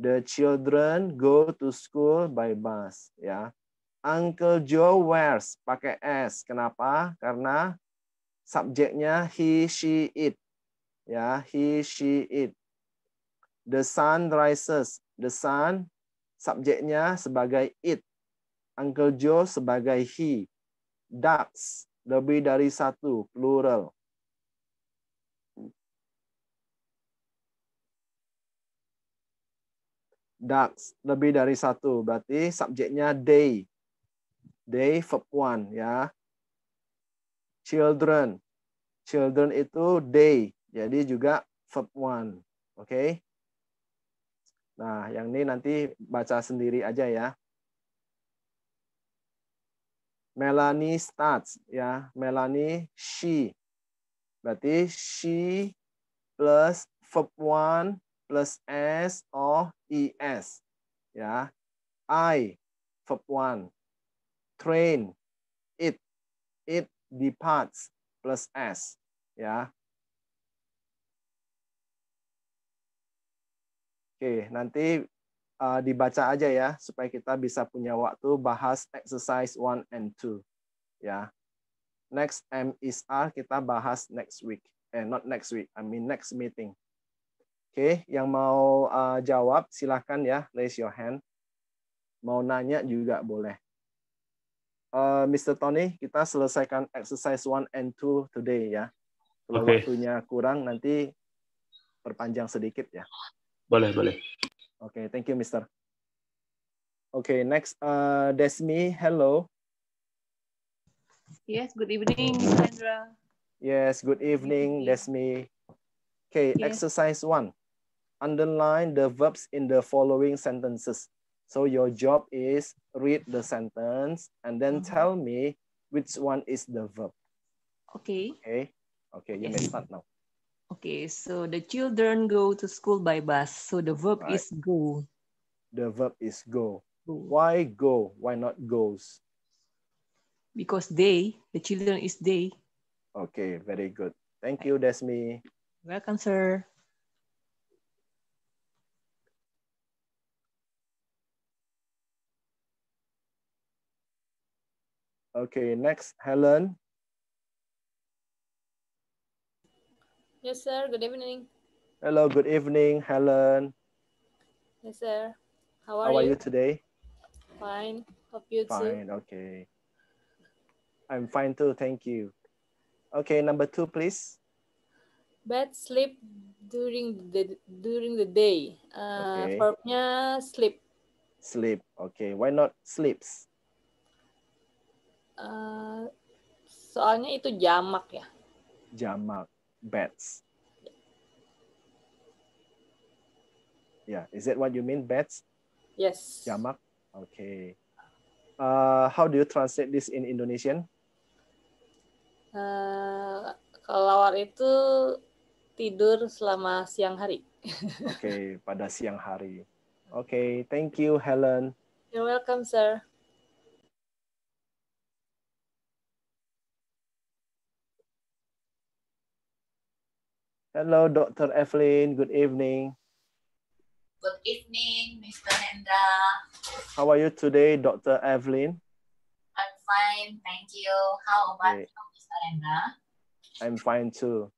[SPEAKER 1] The children go to school by bus, ya. Uncle Joe wears pakai s. Kenapa? Karena subjeknya he she it. Ya, he she it. The sun rises. The sun subjeknya sebagai it, Uncle Joe sebagai he, ducks lebih dari satu plural. Ducks lebih dari satu berarti subjeknya they, they verb one ya. Children, children itu they, jadi juga verb one, oke? Okay? Nah, yang ini nanti baca sendiri aja ya. Melanie starts ya. Melanie she. Berarti she plus verb one plus s or es ya. I verb one. Train it it departs plus s ya. Oke, nanti uh, dibaca aja ya supaya kita bisa punya waktu bahas exercise 1 and 2 ya. Next M is R kita bahas next week. Eh not next week, I mean next meeting. Oke, yang mau uh, jawab silahkan ya raise your hand. Mau nanya juga boleh. Uh, Mr. Tony, kita selesaikan exercise 1 and 2 today ya. Kalau okay. waktunya kurang nanti perpanjang sedikit ya. Boleh, boleh. Oke, okay, thank you, Mister. Oke, okay, next uh, Desmi, hello.
[SPEAKER 3] Yes, good evening, Sandra.
[SPEAKER 1] Yes, good evening, Desmi. Okay, yes. exercise one. Underline the verbs in the following sentences. So your job is read the sentence and then mm -hmm. tell me which one is the verb. Okay. Okay. Okay, you yes. may start now.
[SPEAKER 3] Okay, so the children go to school by bus. So the verb right. is go.
[SPEAKER 1] The verb is go. go. Why go? Why not goes?
[SPEAKER 3] Because they, the children is they.
[SPEAKER 1] Okay, very good. Thank you, Desmi.
[SPEAKER 3] Welcome, sir.
[SPEAKER 1] Okay, next, Helen.
[SPEAKER 3] Yes, sir. Good evening.
[SPEAKER 1] Hello. Good evening, Helen.
[SPEAKER 3] Yes, sir. How are, How are you? you? today? Fine. Hope you fine. Too.
[SPEAKER 1] Okay. I'm fine too. Thank you. Okay. Number two, please.
[SPEAKER 3] Bad sleep during the during the day. Uh, okay. Verbnya sleep.
[SPEAKER 1] Sleep. Okay. Why not sleeps?
[SPEAKER 3] Uh, soalnya itu jamak ya.
[SPEAKER 1] Jamak. bats. Yeah, is that what you mean, bats? Yes. Jamak. Okay. Uh, how do you translate this in Indonesian?
[SPEAKER 3] Uh, kelelawar itu tidur selama siang hari. Oke,
[SPEAKER 1] okay, (laughs) pada siang hari. Oke, okay, thank you Helen.
[SPEAKER 3] You're welcome, sir.
[SPEAKER 1] Hello, Dr. Evelyn. Good evening.
[SPEAKER 3] Good evening, Mr. Nendra.
[SPEAKER 1] How are you today, Dr. Evelyn?
[SPEAKER 3] I'm fine, thank you. How about you, Mr. Nendra?
[SPEAKER 1] I'm fine too.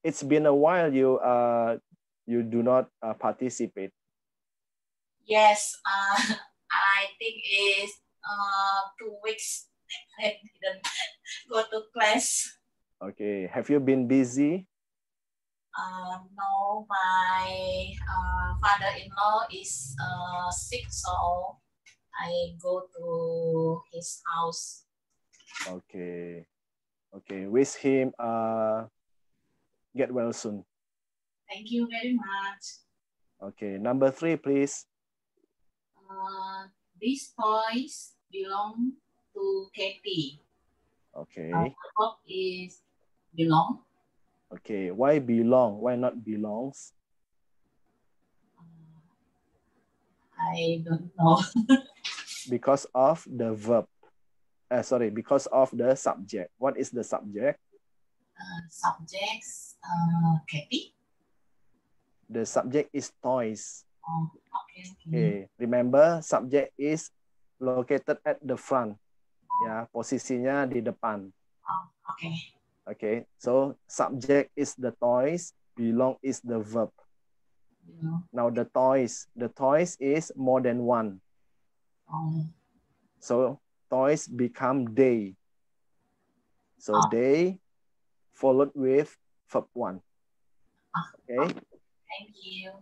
[SPEAKER 1] It's been a while you uh you do not uh, participate. Yes,
[SPEAKER 3] uh, (laughs) I think it's uh, two weeks (laughs) I didn't go to class.
[SPEAKER 1] Okay, have you been busy?
[SPEAKER 3] Uh, no, my uh, father-in-law is uh, sick, so I go
[SPEAKER 1] to
[SPEAKER 3] his house.
[SPEAKER 1] Okay, okay. Wish him uh, get well soon.
[SPEAKER 3] Thank you very much.
[SPEAKER 1] Okay, number three, please.
[SPEAKER 3] Uh, these toys belong to Katie. Okay. Our is
[SPEAKER 1] belong Okay, why belong? Why not belongs? Uh,
[SPEAKER 2] I don't know.
[SPEAKER 1] (laughs) because of the verb. Uh, sorry, because of the subject. What is the subject?
[SPEAKER 3] Uh,
[SPEAKER 2] subjects, uh, Kathy?
[SPEAKER 1] The subject is toys. Oh, okay. okay. Remember, subject is located at the front. Ya, posisinya di depan. Oh, okay. Okay, so subject is the toys, belong is the verb. Yeah. Now the toys, the toys is more than one. Oh. So toys become they. So oh. Ah. they followed with verb one. Ah. Okay.
[SPEAKER 3] Thank you.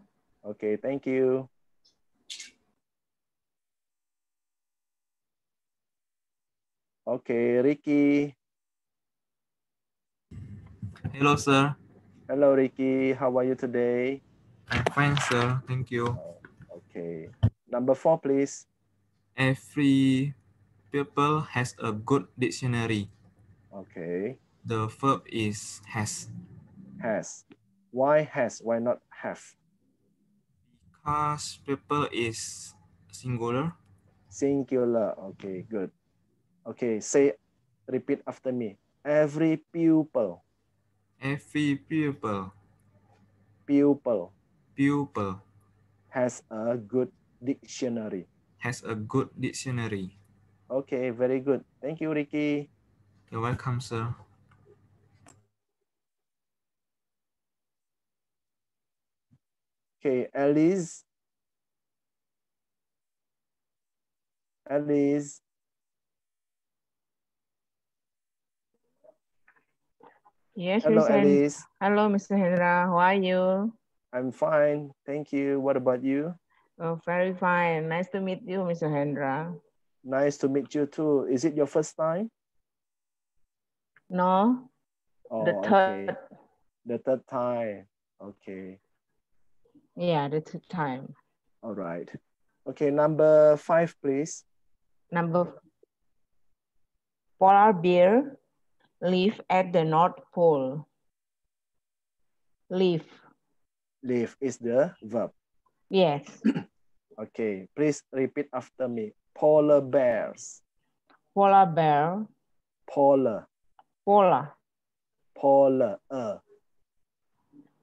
[SPEAKER 1] Okay, thank you. Okay, Ricky. Hello, sir. Hello, Ricky. How are you today?
[SPEAKER 2] I'm fine, sir. Thank
[SPEAKER 1] you. Oh, okay. Number four, please.
[SPEAKER 2] Every pupil has a good dictionary. Okay. The verb is has.
[SPEAKER 1] Has. Why has? Why not have?
[SPEAKER 2] Because pupil is singular.
[SPEAKER 1] Singular. Okay, good. Okay, say, repeat after me. Every pupil.
[SPEAKER 2] Every pupil. Pupil. Pupil. Has a good dictionary. Has a good dictionary.
[SPEAKER 1] Okay, very good. Thank you, Ricky.
[SPEAKER 2] You're welcome, sir.
[SPEAKER 1] Okay, Alice. Alice. Yes, hello, Mr. Alice.
[SPEAKER 3] Hello, Mr. Hendra. How are you?
[SPEAKER 1] I'm fine. Thank you. What about you?
[SPEAKER 3] Oh, very fine. Nice to meet you, Mr. Hendra.
[SPEAKER 1] Nice to meet you too. Is it your first time?
[SPEAKER 3] No. Oh, the third.
[SPEAKER 1] Okay. The third time. Okay.
[SPEAKER 3] Yeah, the third
[SPEAKER 1] time. All right. Okay, number five, please. Number
[SPEAKER 3] polar bear live at the North Pole?
[SPEAKER 1] Live. Live is the verb. Yes. (clears throat) okay, please repeat after me. Polar bears.
[SPEAKER 2] Polar bear. Polar. Polar. Polar. -er.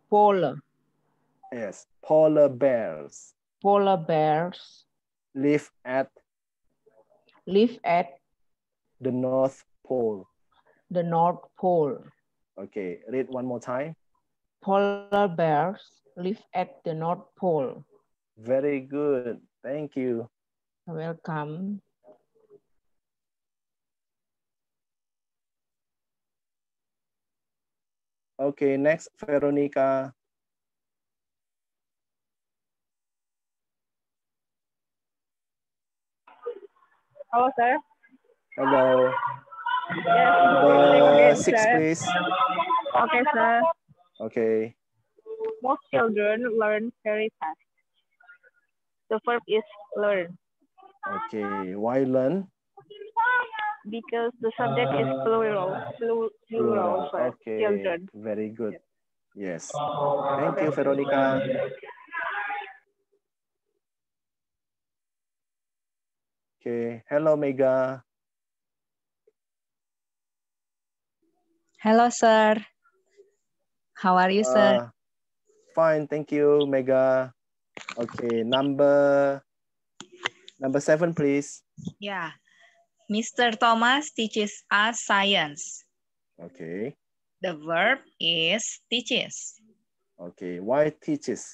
[SPEAKER 2] Polar. Yes, polar bears.
[SPEAKER 1] Polar bears. Live at. Live at. The North Pole the North Pole. Okay, read one more time.
[SPEAKER 3] Polar bears live at the North Pole.
[SPEAKER 1] Very good. Thank you.
[SPEAKER 3] Welcome.
[SPEAKER 1] Okay, next, Veronica. Hello, sir. Hello.
[SPEAKER 2] Number six, please.
[SPEAKER 3] Okay, sir. Okay. Most children learn very fast. The verb is learn.
[SPEAKER 1] Okay. Why learn?
[SPEAKER 3] Because the subject uh, is plural. Plural, plural for okay. children.
[SPEAKER 1] Very good. Yes. Thank you, Veronica. Okay. Hello, Mega.
[SPEAKER 3] Hello, sir. How are you, uh, sir? Uh,
[SPEAKER 1] fine, thank you, Mega. Okay, number number seven, please.
[SPEAKER 3] Yeah. Mr. Thomas teaches us science. Okay. The verb is teaches.
[SPEAKER 1] Okay, why teaches?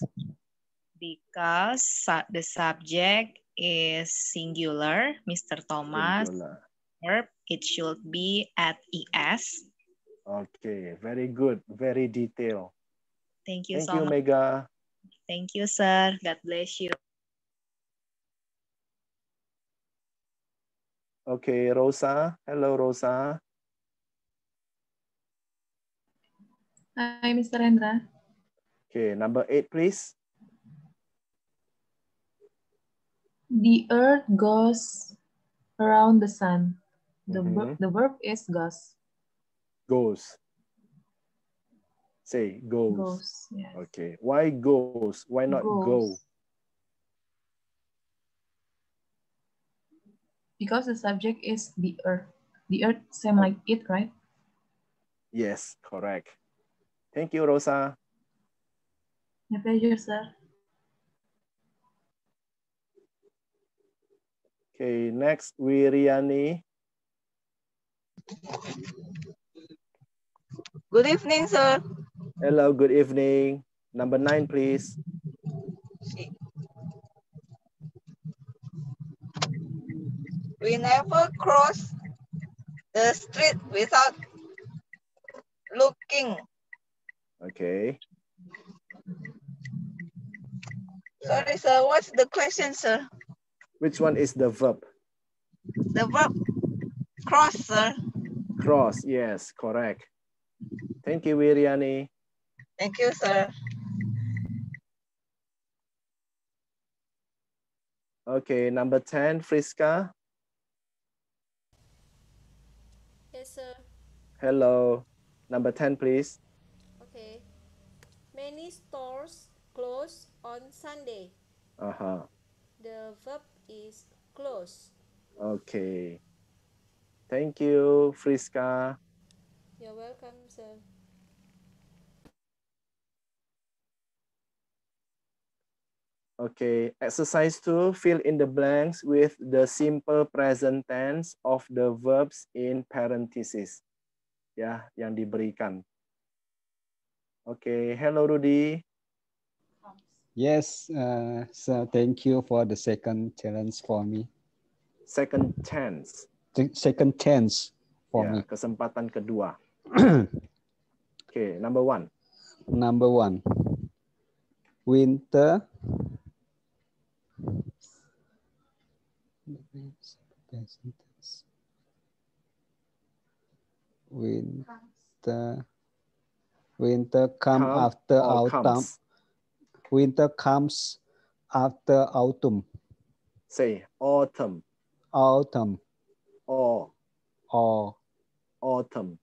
[SPEAKER 3] Because su the subject is singular, Mr. Thomas.
[SPEAKER 1] Singular. Verb, it should be at ES. Okay, very good, very detailed. Thank you Thank so you, much. Mega. Thank you, sir. God bless you. Okay, Rosa. Hello, Rosa.
[SPEAKER 3] Hi, Mr. Rendra.
[SPEAKER 1] Okay, number eight, please.
[SPEAKER 3] The earth goes around the sun. The, mm -hmm. verb, the verb is goes.
[SPEAKER 1] Goes. Say goes. goes yes. Okay. Why goes? Why not goes. go?
[SPEAKER 3] Because the subject is the earth. The earth same like oh. it, right?
[SPEAKER 1] Yes, correct. Thank you, Rosa.
[SPEAKER 3] My pleasure, sir.
[SPEAKER 1] Okay, next, Wiriani. Good evening, sir. Hello, good evening. Number nine, please.
[SPEAKER 3] We never cross the street without looking. Okay. Sorry, sir. What's the question, sir?
[SPEAKER 1] Which one is the verb?
[SPEAKER 3] The verb cross, sir.
[SPEAKER 1] Cross, yes, correct. Thank you, Biryani. Thank you, sir. Okay, number 10, Friska. Yes, sir. Hello. Number 10, please.
[SPEAKER 3] Okay. Many stores close on Sunday. Uh-huh. The verb is close.
[SPEAKER 1] Okay. Thank you, Friska.
[SPEAKER 3] You're welcome, sir.
[SPEAKER 1] Okay, exercise two. fill in the blanks with the simple present tense of the verbs in parentheses. Ya, yang diberikan. Okay, hello Rudy.
[SPEAKER 2] Yes, uh, so thank you for the second challenge for me. Second chance. second chance for yeah, me. Kesempatan kedua. (clears throat) okay, number one. Number one. Winter sentence winter winter come, come after autumn comes. winter comes after autumn
[SPEAKER 1] say autumn
[SPEAKER 2] autumn or or autumn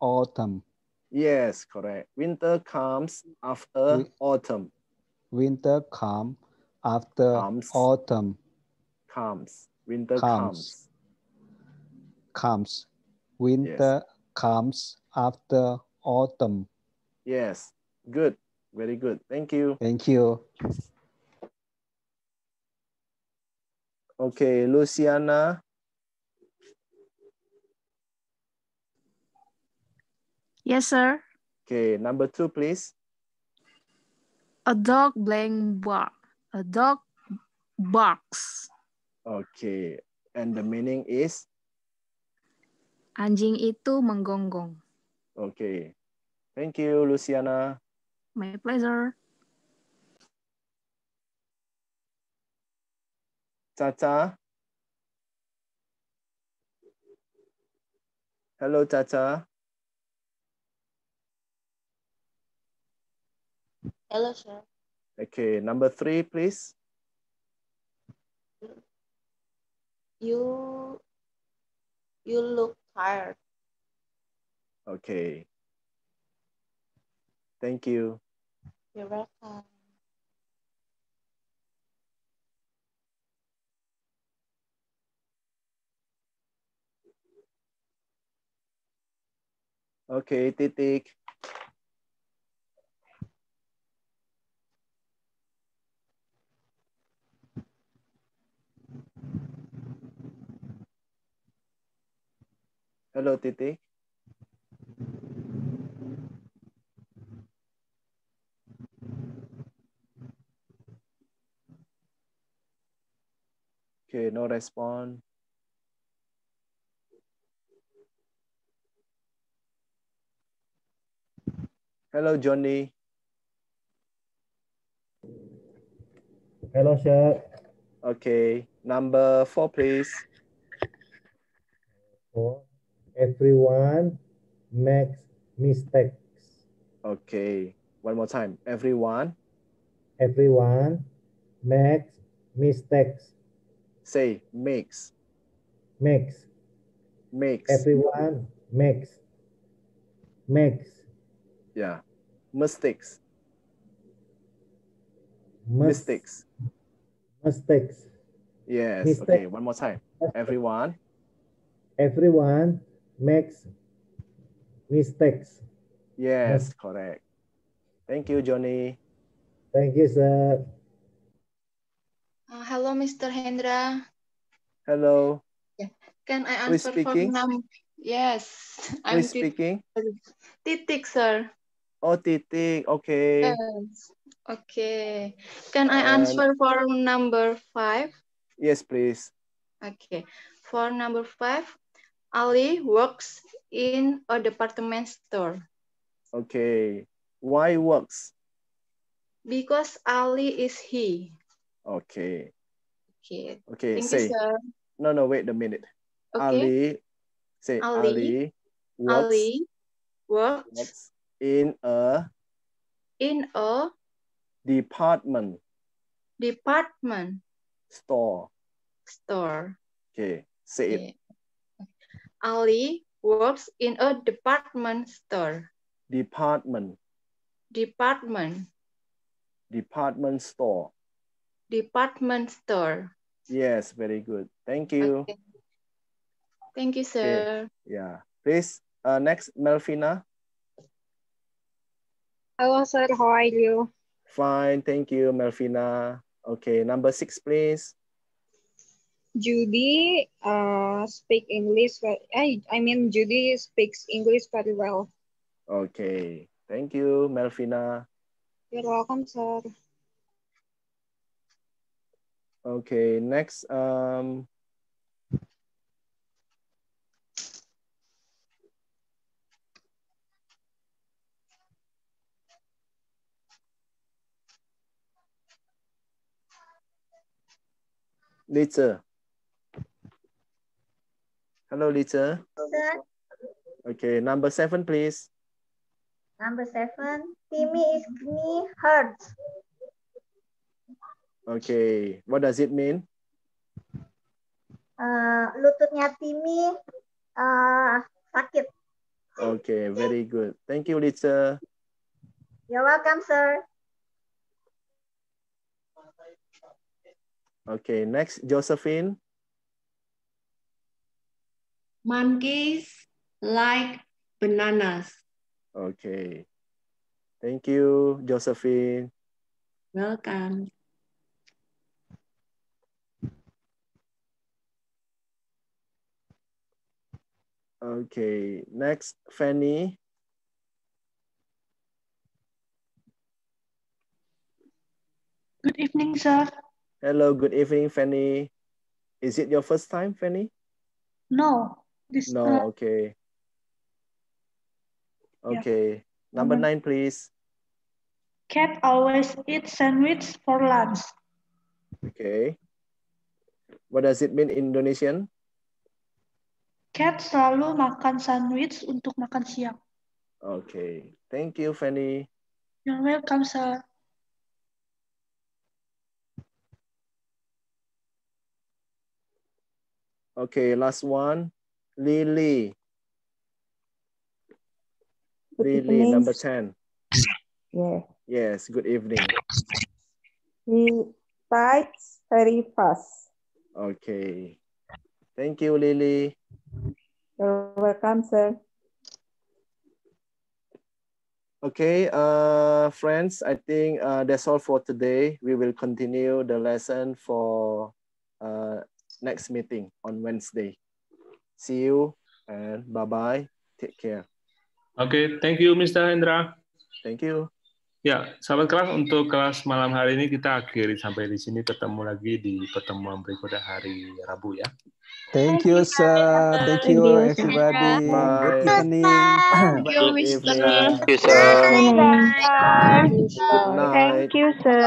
[SPEAKER 2] autumn
[SPEAKER 1] yes correct winter comes after autumn
[SPEAKER 2] winter comes after comes, autumn
[SPEAKER 1] comes winter comes
[SPEAKER 2] comes, winter yes. comes after autumn
[SPEAKER 1] yes good very good thank you thank you okay luciana yes sir okay number two please a dog playing bark A dog barks. Okay. And the meaning is?
[SPEAKER 3] Anjing itu menggonggong.
[SPEAKER 1] Okay. Thank you, Luciana.
[SPEAKER 3] My pleasure.
[SPEAKER 1] Caca. Hello, Caca. Hello, sir. Okay, number three, please.
[SPEAKER 3] You, you look tired.
[SPEAKER 1] Okay. Thank you.
[SPEAKER 3] You're welcome.
[SPEAKER 1] Okay, Titik. Hello, Titi. Okay, no response. Hello, Johnny.
[SPEAKER 2] Hello, sir.
[SPEAKER 1] Okay, number four, please.
[SPEAKER 2] Four. Everyone makes mistakes.
[SPEAKER 1] Okay, one more time. Everyone.
[SPEAKER 2] Everyone makes mistakes.
[SPEAKER 1] Say makes. Makes. Makes. Everyone
[SPEAKER 2] makes. Makes.
[SPEAKER 1] Yeah. Mistakes. mistakes.
[SPEAKER 2] Mistakes.
[SPEAKER 1] Yes. Mistakes. Okay. One more time. Everyone.
[SPEAKER 2] Everyone makes mistakes.
[SPEAKER 1] Yes, That's correct. Thank you, Johnny.
[SPEAKER 2] Thank you, sir.
[SPEAKER 3] Uh, hello, Mr. Hendra. Hello. Can I answer for Vietnam? Yes.
[SPEAKER 1] I'm Who's speaking?
[SPEAKER 3] Titik, sir.
[SPEAKER 1] Oh, Titik. Okay.
[SPEAKER 3] Yes. Okay. Can I uh, answer for number five?
[SPEAKER 1] Yes, please.
[SPEAKER 3] Okay. For number five, Ali works in a department store.
[SPEAKER 1] Okay. Why works?
[SPEAKER 3] Because Ali is he.
[SPEAKER 1] Okay. Okay. Okay, Thank say. You, no, no, wait a minute. Okay. Ali, say Ali, Ali works, Ali
[SPEAKER 3] works, works
[SPEAKER 1] in a
[SPEAKER 3] in a
[SPEAKER 1] department
[SPEAKER 3] department
[SPEAKER 1] store
[SPEAKER 3] store
[SPEAKER 1] okay say okay. it
[SPEAKER 3] Ali works in a department store.
[SPEAKER 1] Department.
[SPEAKER 3] Department.
[SPEAKER 1] Department store.
[SPEAKER 3] Department
[SPEAKER 1] store. Yes, very good. Thank you.
[SPEAKER 3] Okay. Thank you, sir.
[SPEAKER 1] Okay. Yeah. Please, uh, next, Melvina.
[SPEAKER 3] Hello, sir. How are you?
[SPEAKER 1] Fine. Thank you, Melvina. Okay, number six, please.
[SPEAKER 3] Judy uh, speak English. I, I mean, Judy speaks English very well.
[SPEAKER 1] Okay. Thank you, Melvina.
[SPEAKER 3] You're welcome, sir.
[SPEAKER 1] Okay, next. Um, later. Hello, Lisa. Okay, number seven, please.
[SPEAKER 3] Number seven, Timmy is knee hurt.
[SPEAKER 1] Okay, what does it mean?
[SPEAKER 3] Uh, lututnya Timmy uh, sakit.
[SPEAKER 1] Okay, very good. Thank you, Lisa.
[SPEAKER 3] You're welcome, sir.
[SPEAKER 1] Okay, next, Josephine.
[SPEAKER 3] Monkeys like bananas.
[SPEAKER 1] Okay. Thank you, Josephine.
[SPEAKER 3] Welcome.
[SPEAKER 1] Okay, next, Fanny. Good evening, sir. Hello, good evening, Fanny. Is it your first time, Fanny? No. This no, okay. Okay. Yeah. Number nine, please.
[SPEAKER 3] Cat always eats sandwich for lunch.
[SPEAKER 1] Okay. What does it mean in Indonesian?
[SPEAKER 3] Cat selalu makan sandwich untuk makan siang.
[SPEAKER 1] Okay. Thank you, Fanny.
[SPEAKER 3] You're welcome, sir.
[SPEAKER 1] Okay, last one. Lily. Lily, number 10. Yeah. Yes, good evening.
[SPEAKER 3] He types very fast.
[SPEAKER 1] Okay. Thank you, Lily.
[SPEAKER 3] You're welcome, sir.
[SPEAKER 1] Okay, uh, friends, I think uh, that's all for today. We will continue the lesson for uh, next meeting on Wednesday. See you and bye-bye. Take care.
[SPEAKER 2] Oke, okay, thank you Mr. Hendra. Thank you. Ya, sahabat kelas, untuk kelas malam hari ini kita akhiri sampai di sini. Ketemu lagi di pertemuan berikutnya hari Rabu ya. Thank you, sir. Thank you, everybody. Bye. Good evening. Thank you, you, sir. Thank
[SPEAKER 3] you, sir.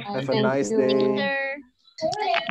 [SPEAKER 3] Have a nice day.